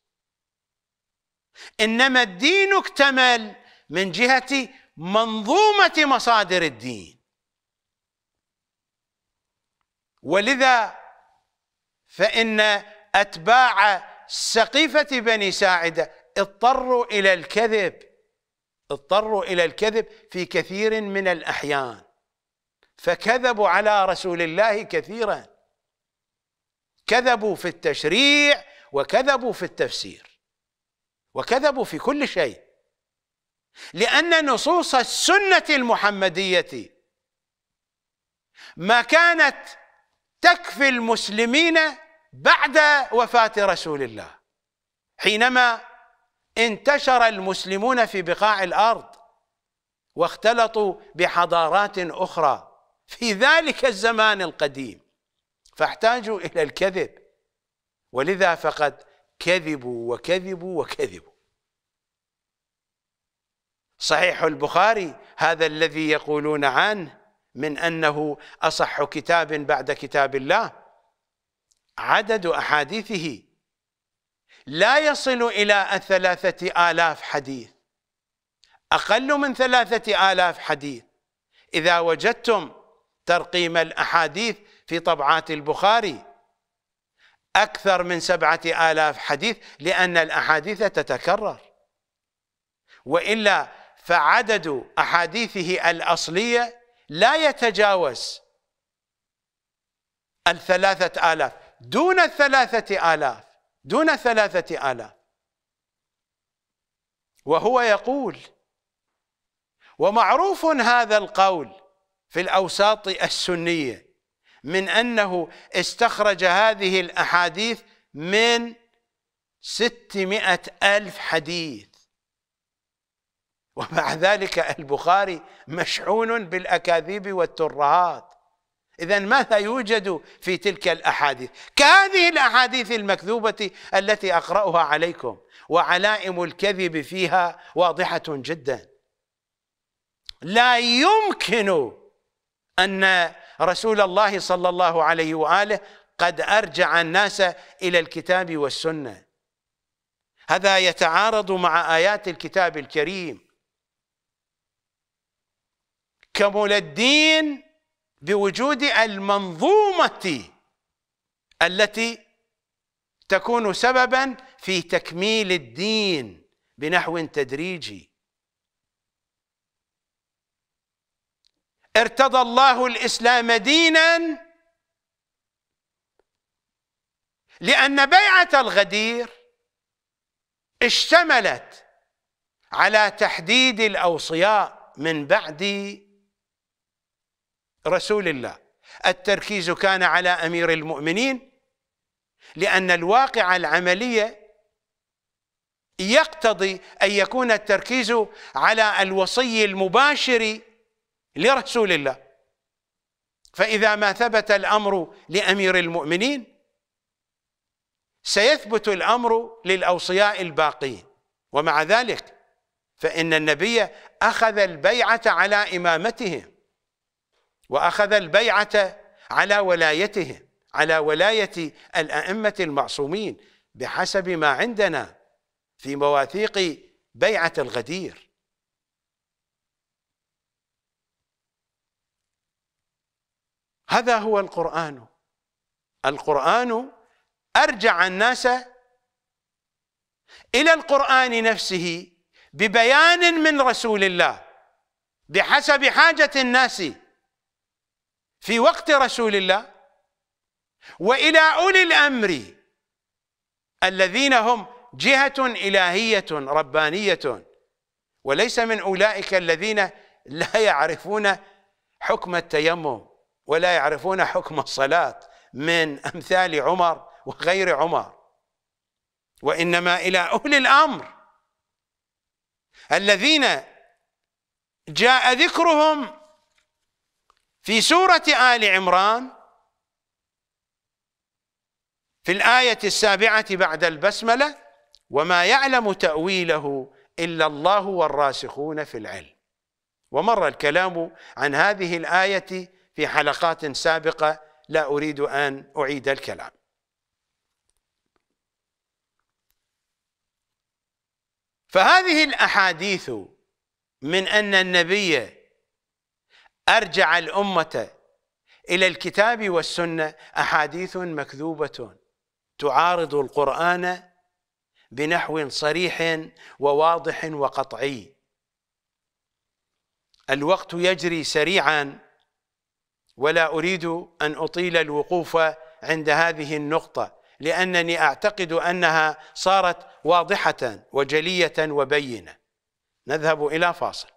انما الدين اكتمل من جهه منظومه مصادر الدين ولذا فان اتباع سقيفه بني ساعده اضطروا الى الكذب اضطروا الى الكذب في كثير من الاحيان فكذبوا على رسول الله كثيرا كذبوا في التشريع وكذبوا في التفسير وكذبوا في كل شيء لأن نصوص السنة المحمدية ما كانت تكفي المسلمين بعد وفاة رسول الله حينما انتشر المسلمون في بقاع الأرض واختلطوا بحضارات أخرى في ذلك الزمان القديم فاحتاجوا إلى الكذب ولذا فقد كذبوا وكذبوا وكذبوا صحيح البخاري هذا الذي يقولون عنه من أنه أصح كتاب بعد كتاب الله عدد أحاديثه لا يصل إلى الثلاثة آلاف حديث أقل من ثلاثة آلاف حديث إذا وجدتم ترقيم الأحاديث في طبعات البخاري أكثر من سبعة آلاف حديث لأن الأحاديث تتكرر وإلا فعدد أحاديثه الأصلية لا يتجاوز الثلاثة آلاف دون الثلاثة آلاف دون الثلاثة آلاف وهو يقول ومعروف هذا القول في الأوساط السنية من أنه استخرج هذه الأحاديث من ستمائة ألف حديث ومع ذلك البخاري مشحون بالأكاذيب والترهات إذا ماذا يوجد في تلك الأحاديث كهذه الأحاديث المكذوبة التي أقرأها عليكم وعلائم الكذب فيها واضحة جدا لا يمكن أن رسول الله صلى الله عليه واله قد ارجع الناس الى الكتاب والسنه هذا يتعارض مع ايات الكتاب الكريم كمل الدين بوجود المنظومه التي تكون سببا في تكميل الدين بنحو تدريجي ارتضى الله الإسلام دينا لأن بيعة الغدير اشتملت على تحديد الأوصياء من بعد رسول الله التركيز كان على أمير المؤمنين لأن الواقع العملية يقتضي أن يكون التركيز على الوصي المباشر لرسول الله فإذا ما ثبت الأمر لأمير المؤمنين سيثبت الأمر للأوصياء الباقين ومع ذلك فإن النبي أخذ البيعة على إمامتهم وأخذ البيعة على ولايتهم على ولاية الأئمة المعصومين بحسب ما عندنا في مواثيق بيعة الغدير هذا هو القرآن القرآن أرجع الناس إلى القرآن نفسه ببيان من رسول الله بحسب حاجة الناس في وقت رسول الله وإلى أولي الأمر الذين هم جهة إلهية ربانية وليس من أولئك الذين لا يعرفون حكم التيمم ولا يعرفون حكم الصلاة من أمثال عمر وغير عمر وإنما إلى أهل الأمر الذين جاء ذكرهم في سورة آل عمران في الآية السابعة بعد البسملة وما يعلم تأويله إلا الله والراسخون في العلم ومر الكلام عن هذه الآية في حلقات سابقة لا أريد أن أعيد الكلام فهذه الأحاديث من أن النبي أرجع الأمة إلى الكتاب والسنة أحاديث مكذوبة تعارض القرآن بنحو صريح وواضح وقطعي الوقت يجري سريعا ولا أريد أن أطيل الوقوف عند هذه النقطة لأنني أعتقد أنها صارت واضحة وجلية وبينة نذهب إلى فاصل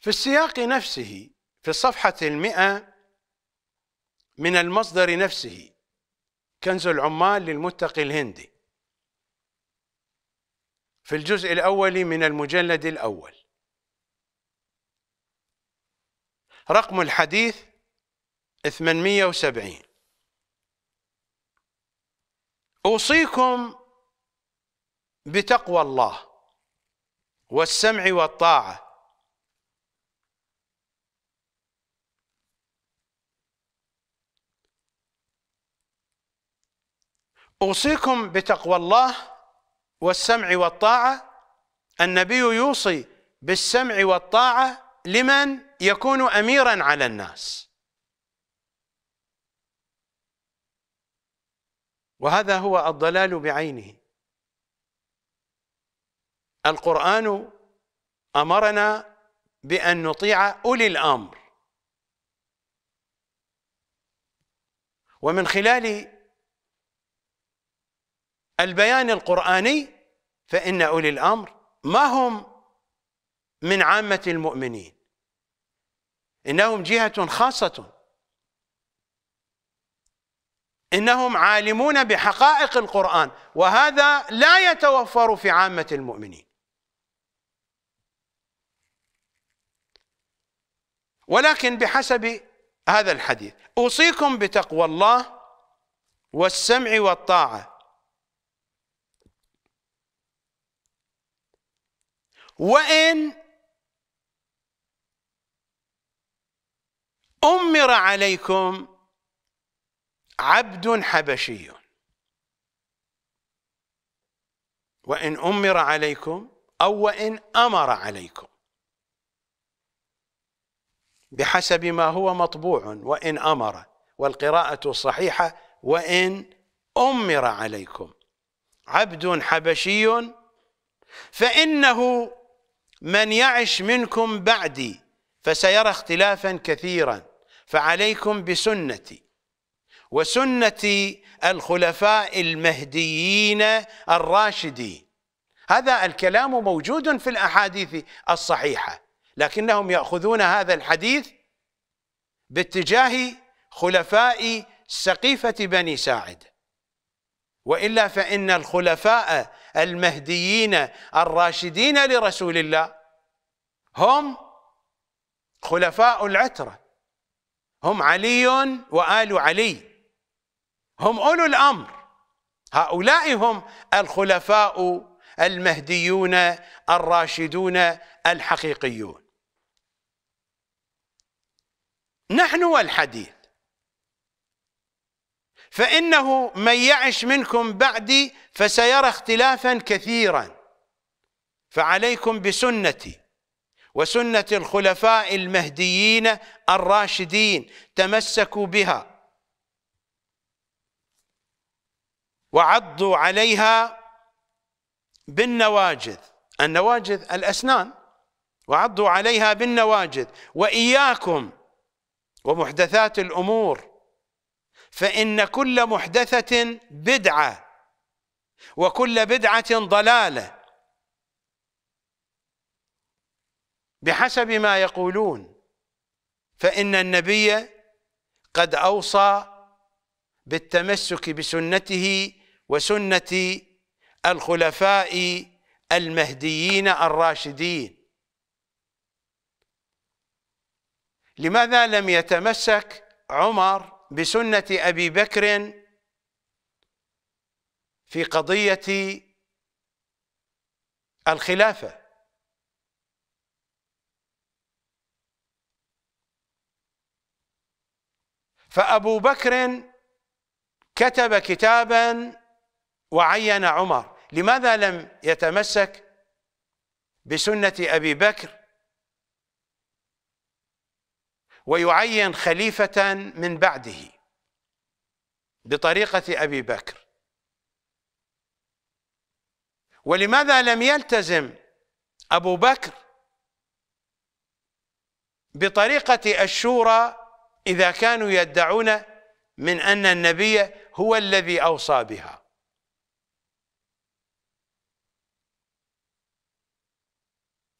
في السياق نفسه في الصفحة المئة من المصدر نفسه كنز العمال للمتقي الهندي في الجزء الأول من المجلد الأول رقم الحديث 870 أوصيكم بتقوى الله والسمع والطاعة أوصيكم بتقوى الله والسمع والطاعة النبي يوصي بالسمع والطاعة لمن؟ يكون اميرا على الناس وهذا هو الضلال بعينه القران امرنا بان نطيع اولي الامر ومن خلال البيان القراني فان اولي الامر ما هم من عامه المؤمنين إنهم جهة خاصة إنهم عالمون بحقائق القرآن وهذا لا يتوفر في عامة المؤمنين ولكن بحسب هذا الحديث أوصيكم بتقوى الله والسمع والطاعة وإن أمر عليكم عبد حبشي وإن أمر عليكم أو وإن أمر عليكم بحسب ما هو مطبوع وإن أمر والقراءة الصحيحة وإن أمر عليكم عبد حبشي فإنه من يعش منكم بعدي فسيرى اختلافا كثيرا فعليكم بسنتي وسنة الخلفاء المهديين الراشدين هذا الكلام موجود في الأحاديث الصحيحة لكنهم يأخذون هذا الحديث باتجاه خلفاء سقيفة بني ساعد وإلا فإن الخلفاء المهديين الراشدين لرسول الله هم خلفاء العترة هم علي وآل علي هم أولو الأمر هؤلاء هم الخلفاء المهديون الراشدون الحقيقيون نحن والحديث فإنه من يعش منكم بعدي فسيرى اختلافا كثيرا فعليكم بسنتي وسنة الخلفاء المهديين الراشدين تمسكوا بها وعضوا عليها بالنواجذ النواجذ الأسنان وعضوا عليها بالنواجذ وإياكم ومحدثات الأمور فإن كل محدثة بدعة وكل بدعة ضلالة بحسب ما يقولون فإن النبي قد أوصى بالتمسك بسنته وسنة الخلفاء المهديين الراشدين لماذا لم يتمسك عمر بسنة أبي بكر في قضية الخلافة فأبو بكر كتب كتابا وعين عمر لماذا لم يتمسك بسنة أبي بكر ويعين خليفة من بعده بطريقة أبي بكر ولماذا لم يلتزم أبو بكر بطريقة الشورى إذا كانوا يدعون من أن النبي هو الذي أوصى بها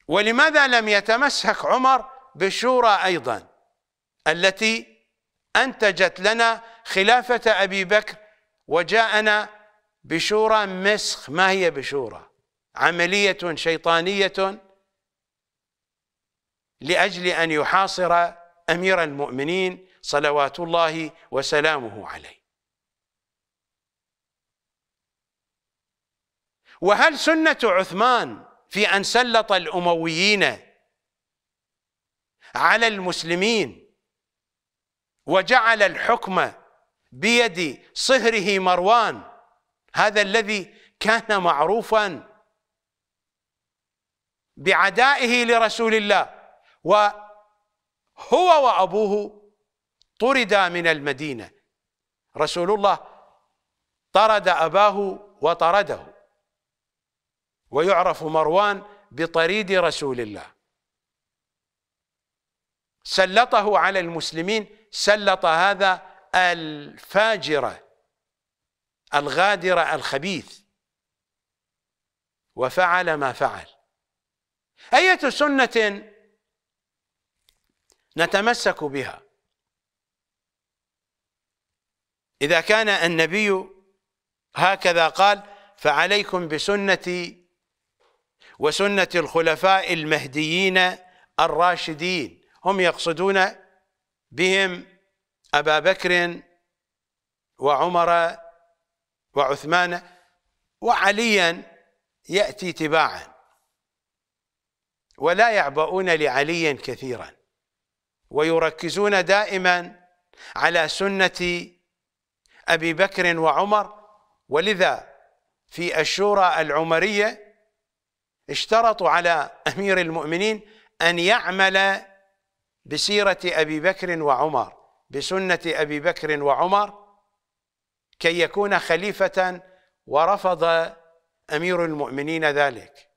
ولماذا لم يتمسك عمر بالشورى أيضا التي أنتجت لنا خلافة أبي بكر وجاءنا بشورى مسخ ما هي بشورى عملية شيطانية لأجل أن يحاصر أمير المؤمنين صلوات الله وسلامه عليه وهل سنة عثمان في أن سلط الأمويين على المسلمين وجعل الحكم بيد صهره مروان هذا الذي كان معروفا بعدائه لرسول الله و هو وأبوه طردا من المدينة رسول الله طرد أباه وطرده ويعرف مروان بطريد رسول الله سلطه على المسلمين سلط هذا الفاجر الغادر الخبيث وفعل ما فعل أية سنة نتمسك بها إذا كان النبي هكذا قال فعليكم بسنتي وسنة الخلفاء المهديين الراشدين هم يقصدون بهم أبا بكر وعمر وعثمان وعليا يأتي تباعا ولا يعبؤون لعلي كثيرا ويركزون دائما على سنة أبي بكر وعمر ولذا في الشورى العمرية اشترطوا على أمير المؤمنين أن يعمل بسيرة أبي بكر وعمر بسنة أبي بكر وعمر كي يكون خليفة ورفض أمير المؤمنين ذلك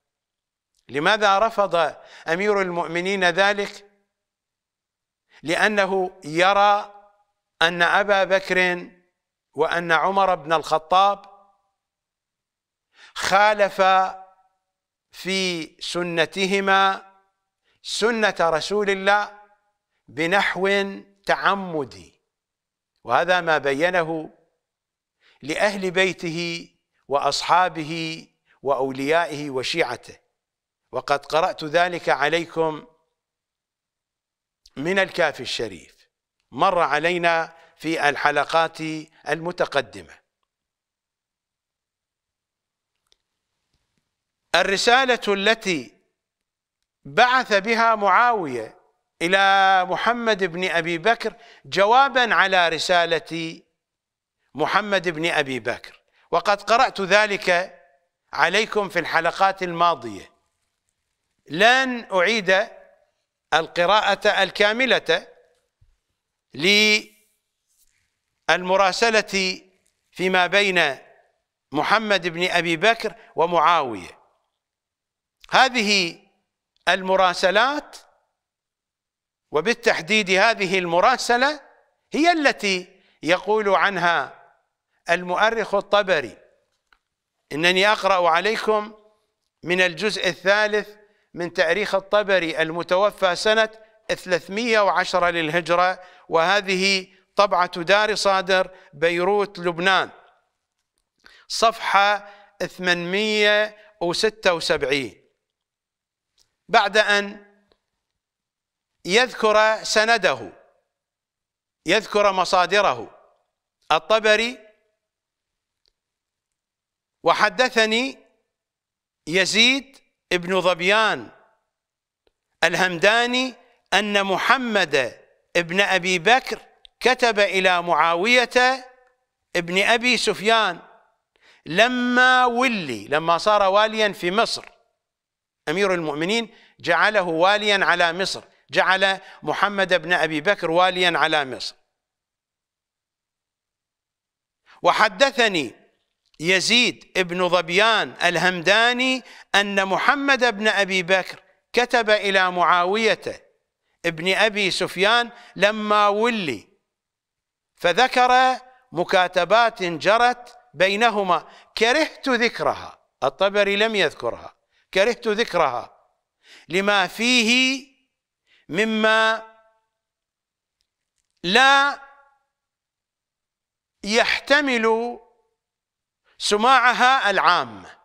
لماذا رفض أمير المؤمنين ذلك؟ لأنه يرى أن أبا بكر وأن عمر بن الخطاب خالف في سنتهما سنة رسول الله بنحو تعمدي وهذا ما بينه لأهل بيته وأصحابه وأوليائه وشيعته وقد قرأت ذلك عليكم من الكافي الشريف مر علينا في الحلقات المتقدمة الرسالة التي بعث بها معاوية إلى محمد بن أبي بكر جوابا على رسالة محمد بن أبي بكر وقد قرأت ذلك عليكم في الحلقات الماضية لن أعيد القراءة الكاملة للمراسلة فيما بين محمد بن أبي بكر ومعاوية هذه المراسلات وبالتحديد هذه المراسلة هي التي يقول عنها المؤرخ الطبري إنني أقرأ عليكم من الجزء الثالث من تاريخ الطبري المتوفى سنة 310 للهجرة وهذه طبعة دار صادر بيروت لبنان صفحة 876 بعد أن يذكر سنده يذكر مصادره الطبري وحدثني يزيد ابن ظبيان الهمداني أن محمد ابن أبي بكر كتب إلى معاوية ابن أبي سفيان لما ولي لما صار واليا في مصر أمير المؤمنين جعله واليا على مصر جعل محمد بن أبي بكر واليا على مصر وحدثني يزيد ابن ظبيان الهمداني أن محمد بن أبي بكر كتب إلى معاوية ابن أبي سفيان لما ولي فذكر مكاتبات جرت بينهما كرهت ذكرها الطبري لم يذكرها كرهت ذكرها لما فيه مما لا يحتمل سماعها العامة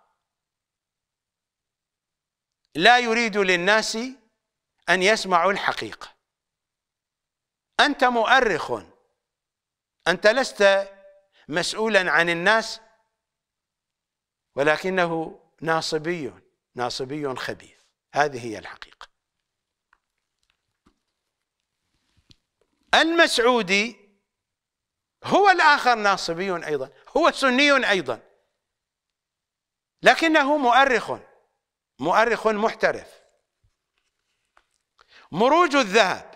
لا يريد للناس أن يسمعوا الحقيقة أنت مؤرخ أنت لست مسؤولا عن الناس ولكنه ناصبي ناصبي خبيث هذه هي الحقيقة المسعودي هو الآخر ناصبي أيضا هو سني أيضا لكنه مؤرخ مؤرخ محترف مروج الذهب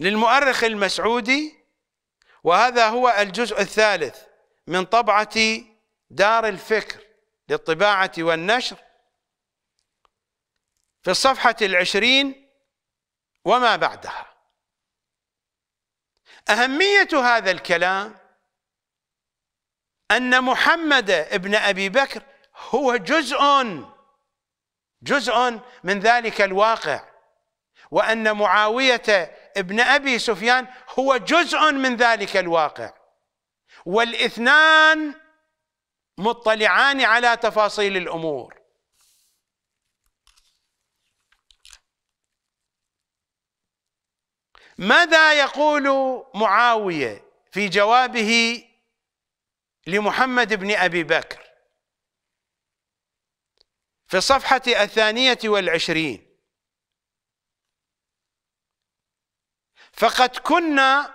للمؤرخ المسعودي وهذا هو الجزء الثالث من طبعة دار الفكر للطباعة والنشر في الصفحة العشرين وما بعدها أهمية هذا الكلام أن محمد ابن أبي بكر هو جزء جزء من ذلك الواقع وأن معاوية ابن أبي سفيان هو جزء من ذلك الواقع والاثنان مطلعان على تفاصيل الأمور ماذا يقول معاوية في جوابه لمحمد بن أبي بكر في الصفحة الثانية والعشرين فقد كنا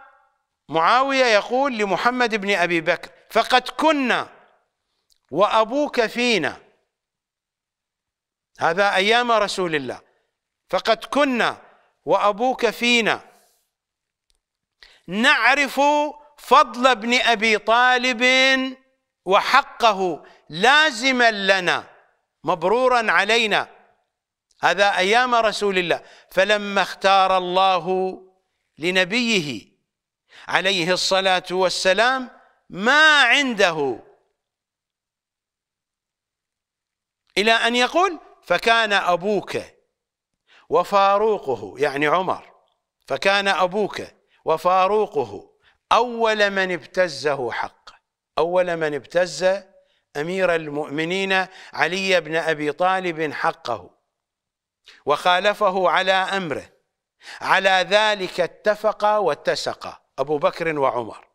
معاوية يقول لمحمد بن أبي بكر فقد كنا وأبوك فينا هذا أيام رسول الله فقد كنا وأبوك فينا نعرف فضل ابن ابي طالب وحقه لازما لنا مبرورا علينا هذا ايام رسول الله فلما اختار الله لنبيه عليه الصلاه والسلام ما عنده الى ان يقول فكان ابوك وفاروقه يعني عمر فكان ابوك وفاروقه أول من ابتزه حقه أول من ابتز أمير المؤمنين علي بن أبي طالب حقه وخالفه على أمره على ذلك اتفقا واتسقا أبو بكر وعمر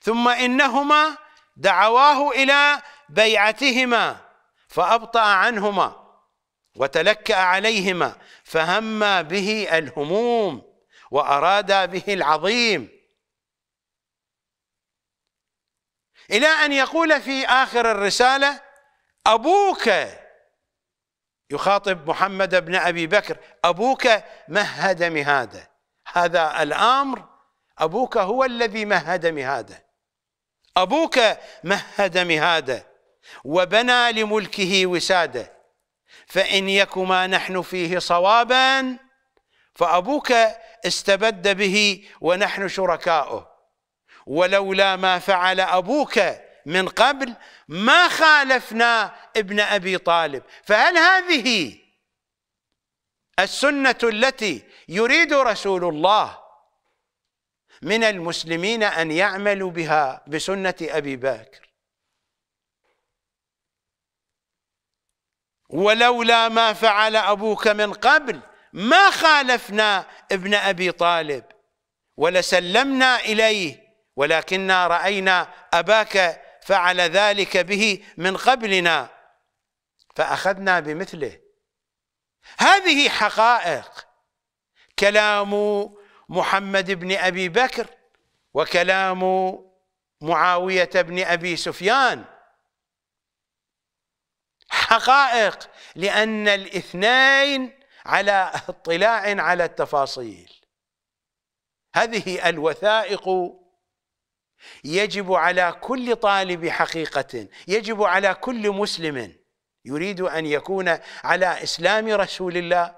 ثم إنهما دعواه إلى بيعتهما فأبطأ عنهما وتلكأ عليهما فهم به الهموم وأراد به العظيم إلى أن يقول في آخر الرسالة أبوك يخاطب محمد بن أبي بكر أبوك مهد مهاده هذا الأمر أبوك هو الذي مهد مهاده أبوك مهد مهاده وبنى لملكه وساده فإن يكما نحن فيه صوابا فأبوك استبد به ونحن شركاؤه ولولا ما فعل أبوك من قبل ما خالفنا ابن أبي طالب فهل هذه السنة التي يريد رسول الله من المسلمين أن يعملوا بها بسنة أبي بكر ولولا ما فعل أبوك من قبل ما خالفنا ابن أبي طالب ولسلمنا إليه ولكننا رأينا أباك فعل ذلك به من قبلنا فأخذنا بمثله هذه حقائق كلام محمد بن أبي بكر وكلام معاوية بن أبي سفيان حقائق لأن الاثنين على اطلاع على التفاصيل هذه الوثائق يجب على كل طالب حقيقة يجب على كل مسلم يريد أن يكون على إسلام رسول الله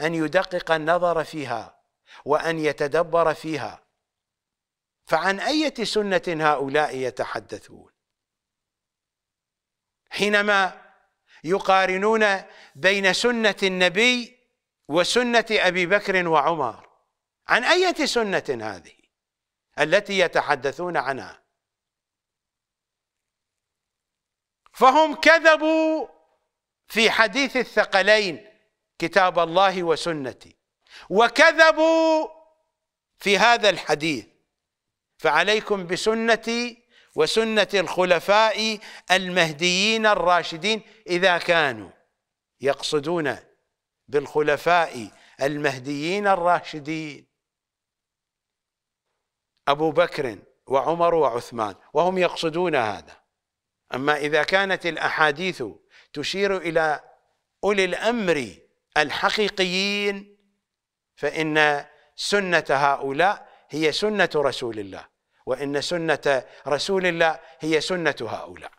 أن يدقق النظر فيها وأن يتدبر فيها فعن أية سنة هؤلاء يتحدثون حينما يقارنون بين سنة النبي وسنة أبي بكر وعمر عن أية سنة هذه التي يتحدثون عنها فهم كذبوا في حديث الثقلين كتاب الله وسنتي وكذبوا في هذا الحديث فعليكم بسنتي وسنة الخلفاء المهديين الراشدين إذا كانوا يقصدون بالخلفاء المهديين الراشدين أبو بكر وعمر وعثمان وهم يقصدون هذا أما إذا كانت الأحاديث تشير إلى أولي الأمر الحقيقيين فإن سنة هؤلاء هي سنة رسول الله وإن سنة رسول الله هي سنة هؤلاء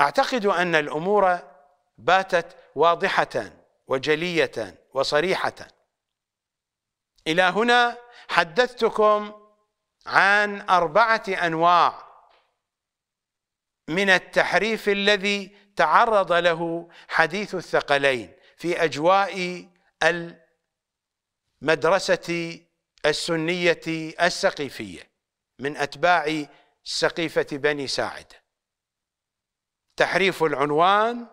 أعتقد أن الأمور باتت واضحة وجلية وصريحة إلى هنا حدثتكم عن أربعة أنواع من التحريف الذي تعرض له حديث الثقلين في أجواء المدرسة السنية السقيفية من أتباع سقيفة بني ساعد تحريف العنوان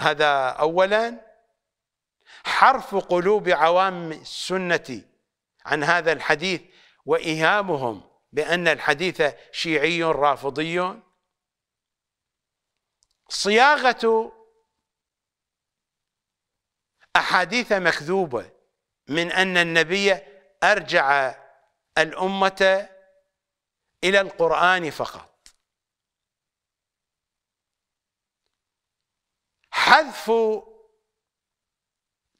هذا أولا حرف قلوب عوام السنة عن هذا الحديث وإيهامهم بأن الحديث شيعي رافضي صياغة أحاديث مكذوبة من أن النبي أرجع الأمة إلى القرآن فقط حذف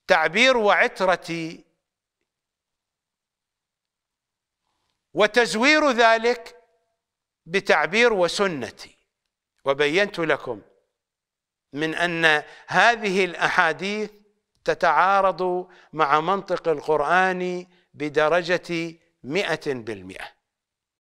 تعبير وعترتي وتزوير ذلك بتعبير وسنتي وبينت لكم من أن هذه الأحاديث تتعارض مع منطق القرآن بدرجة مئة بالمئة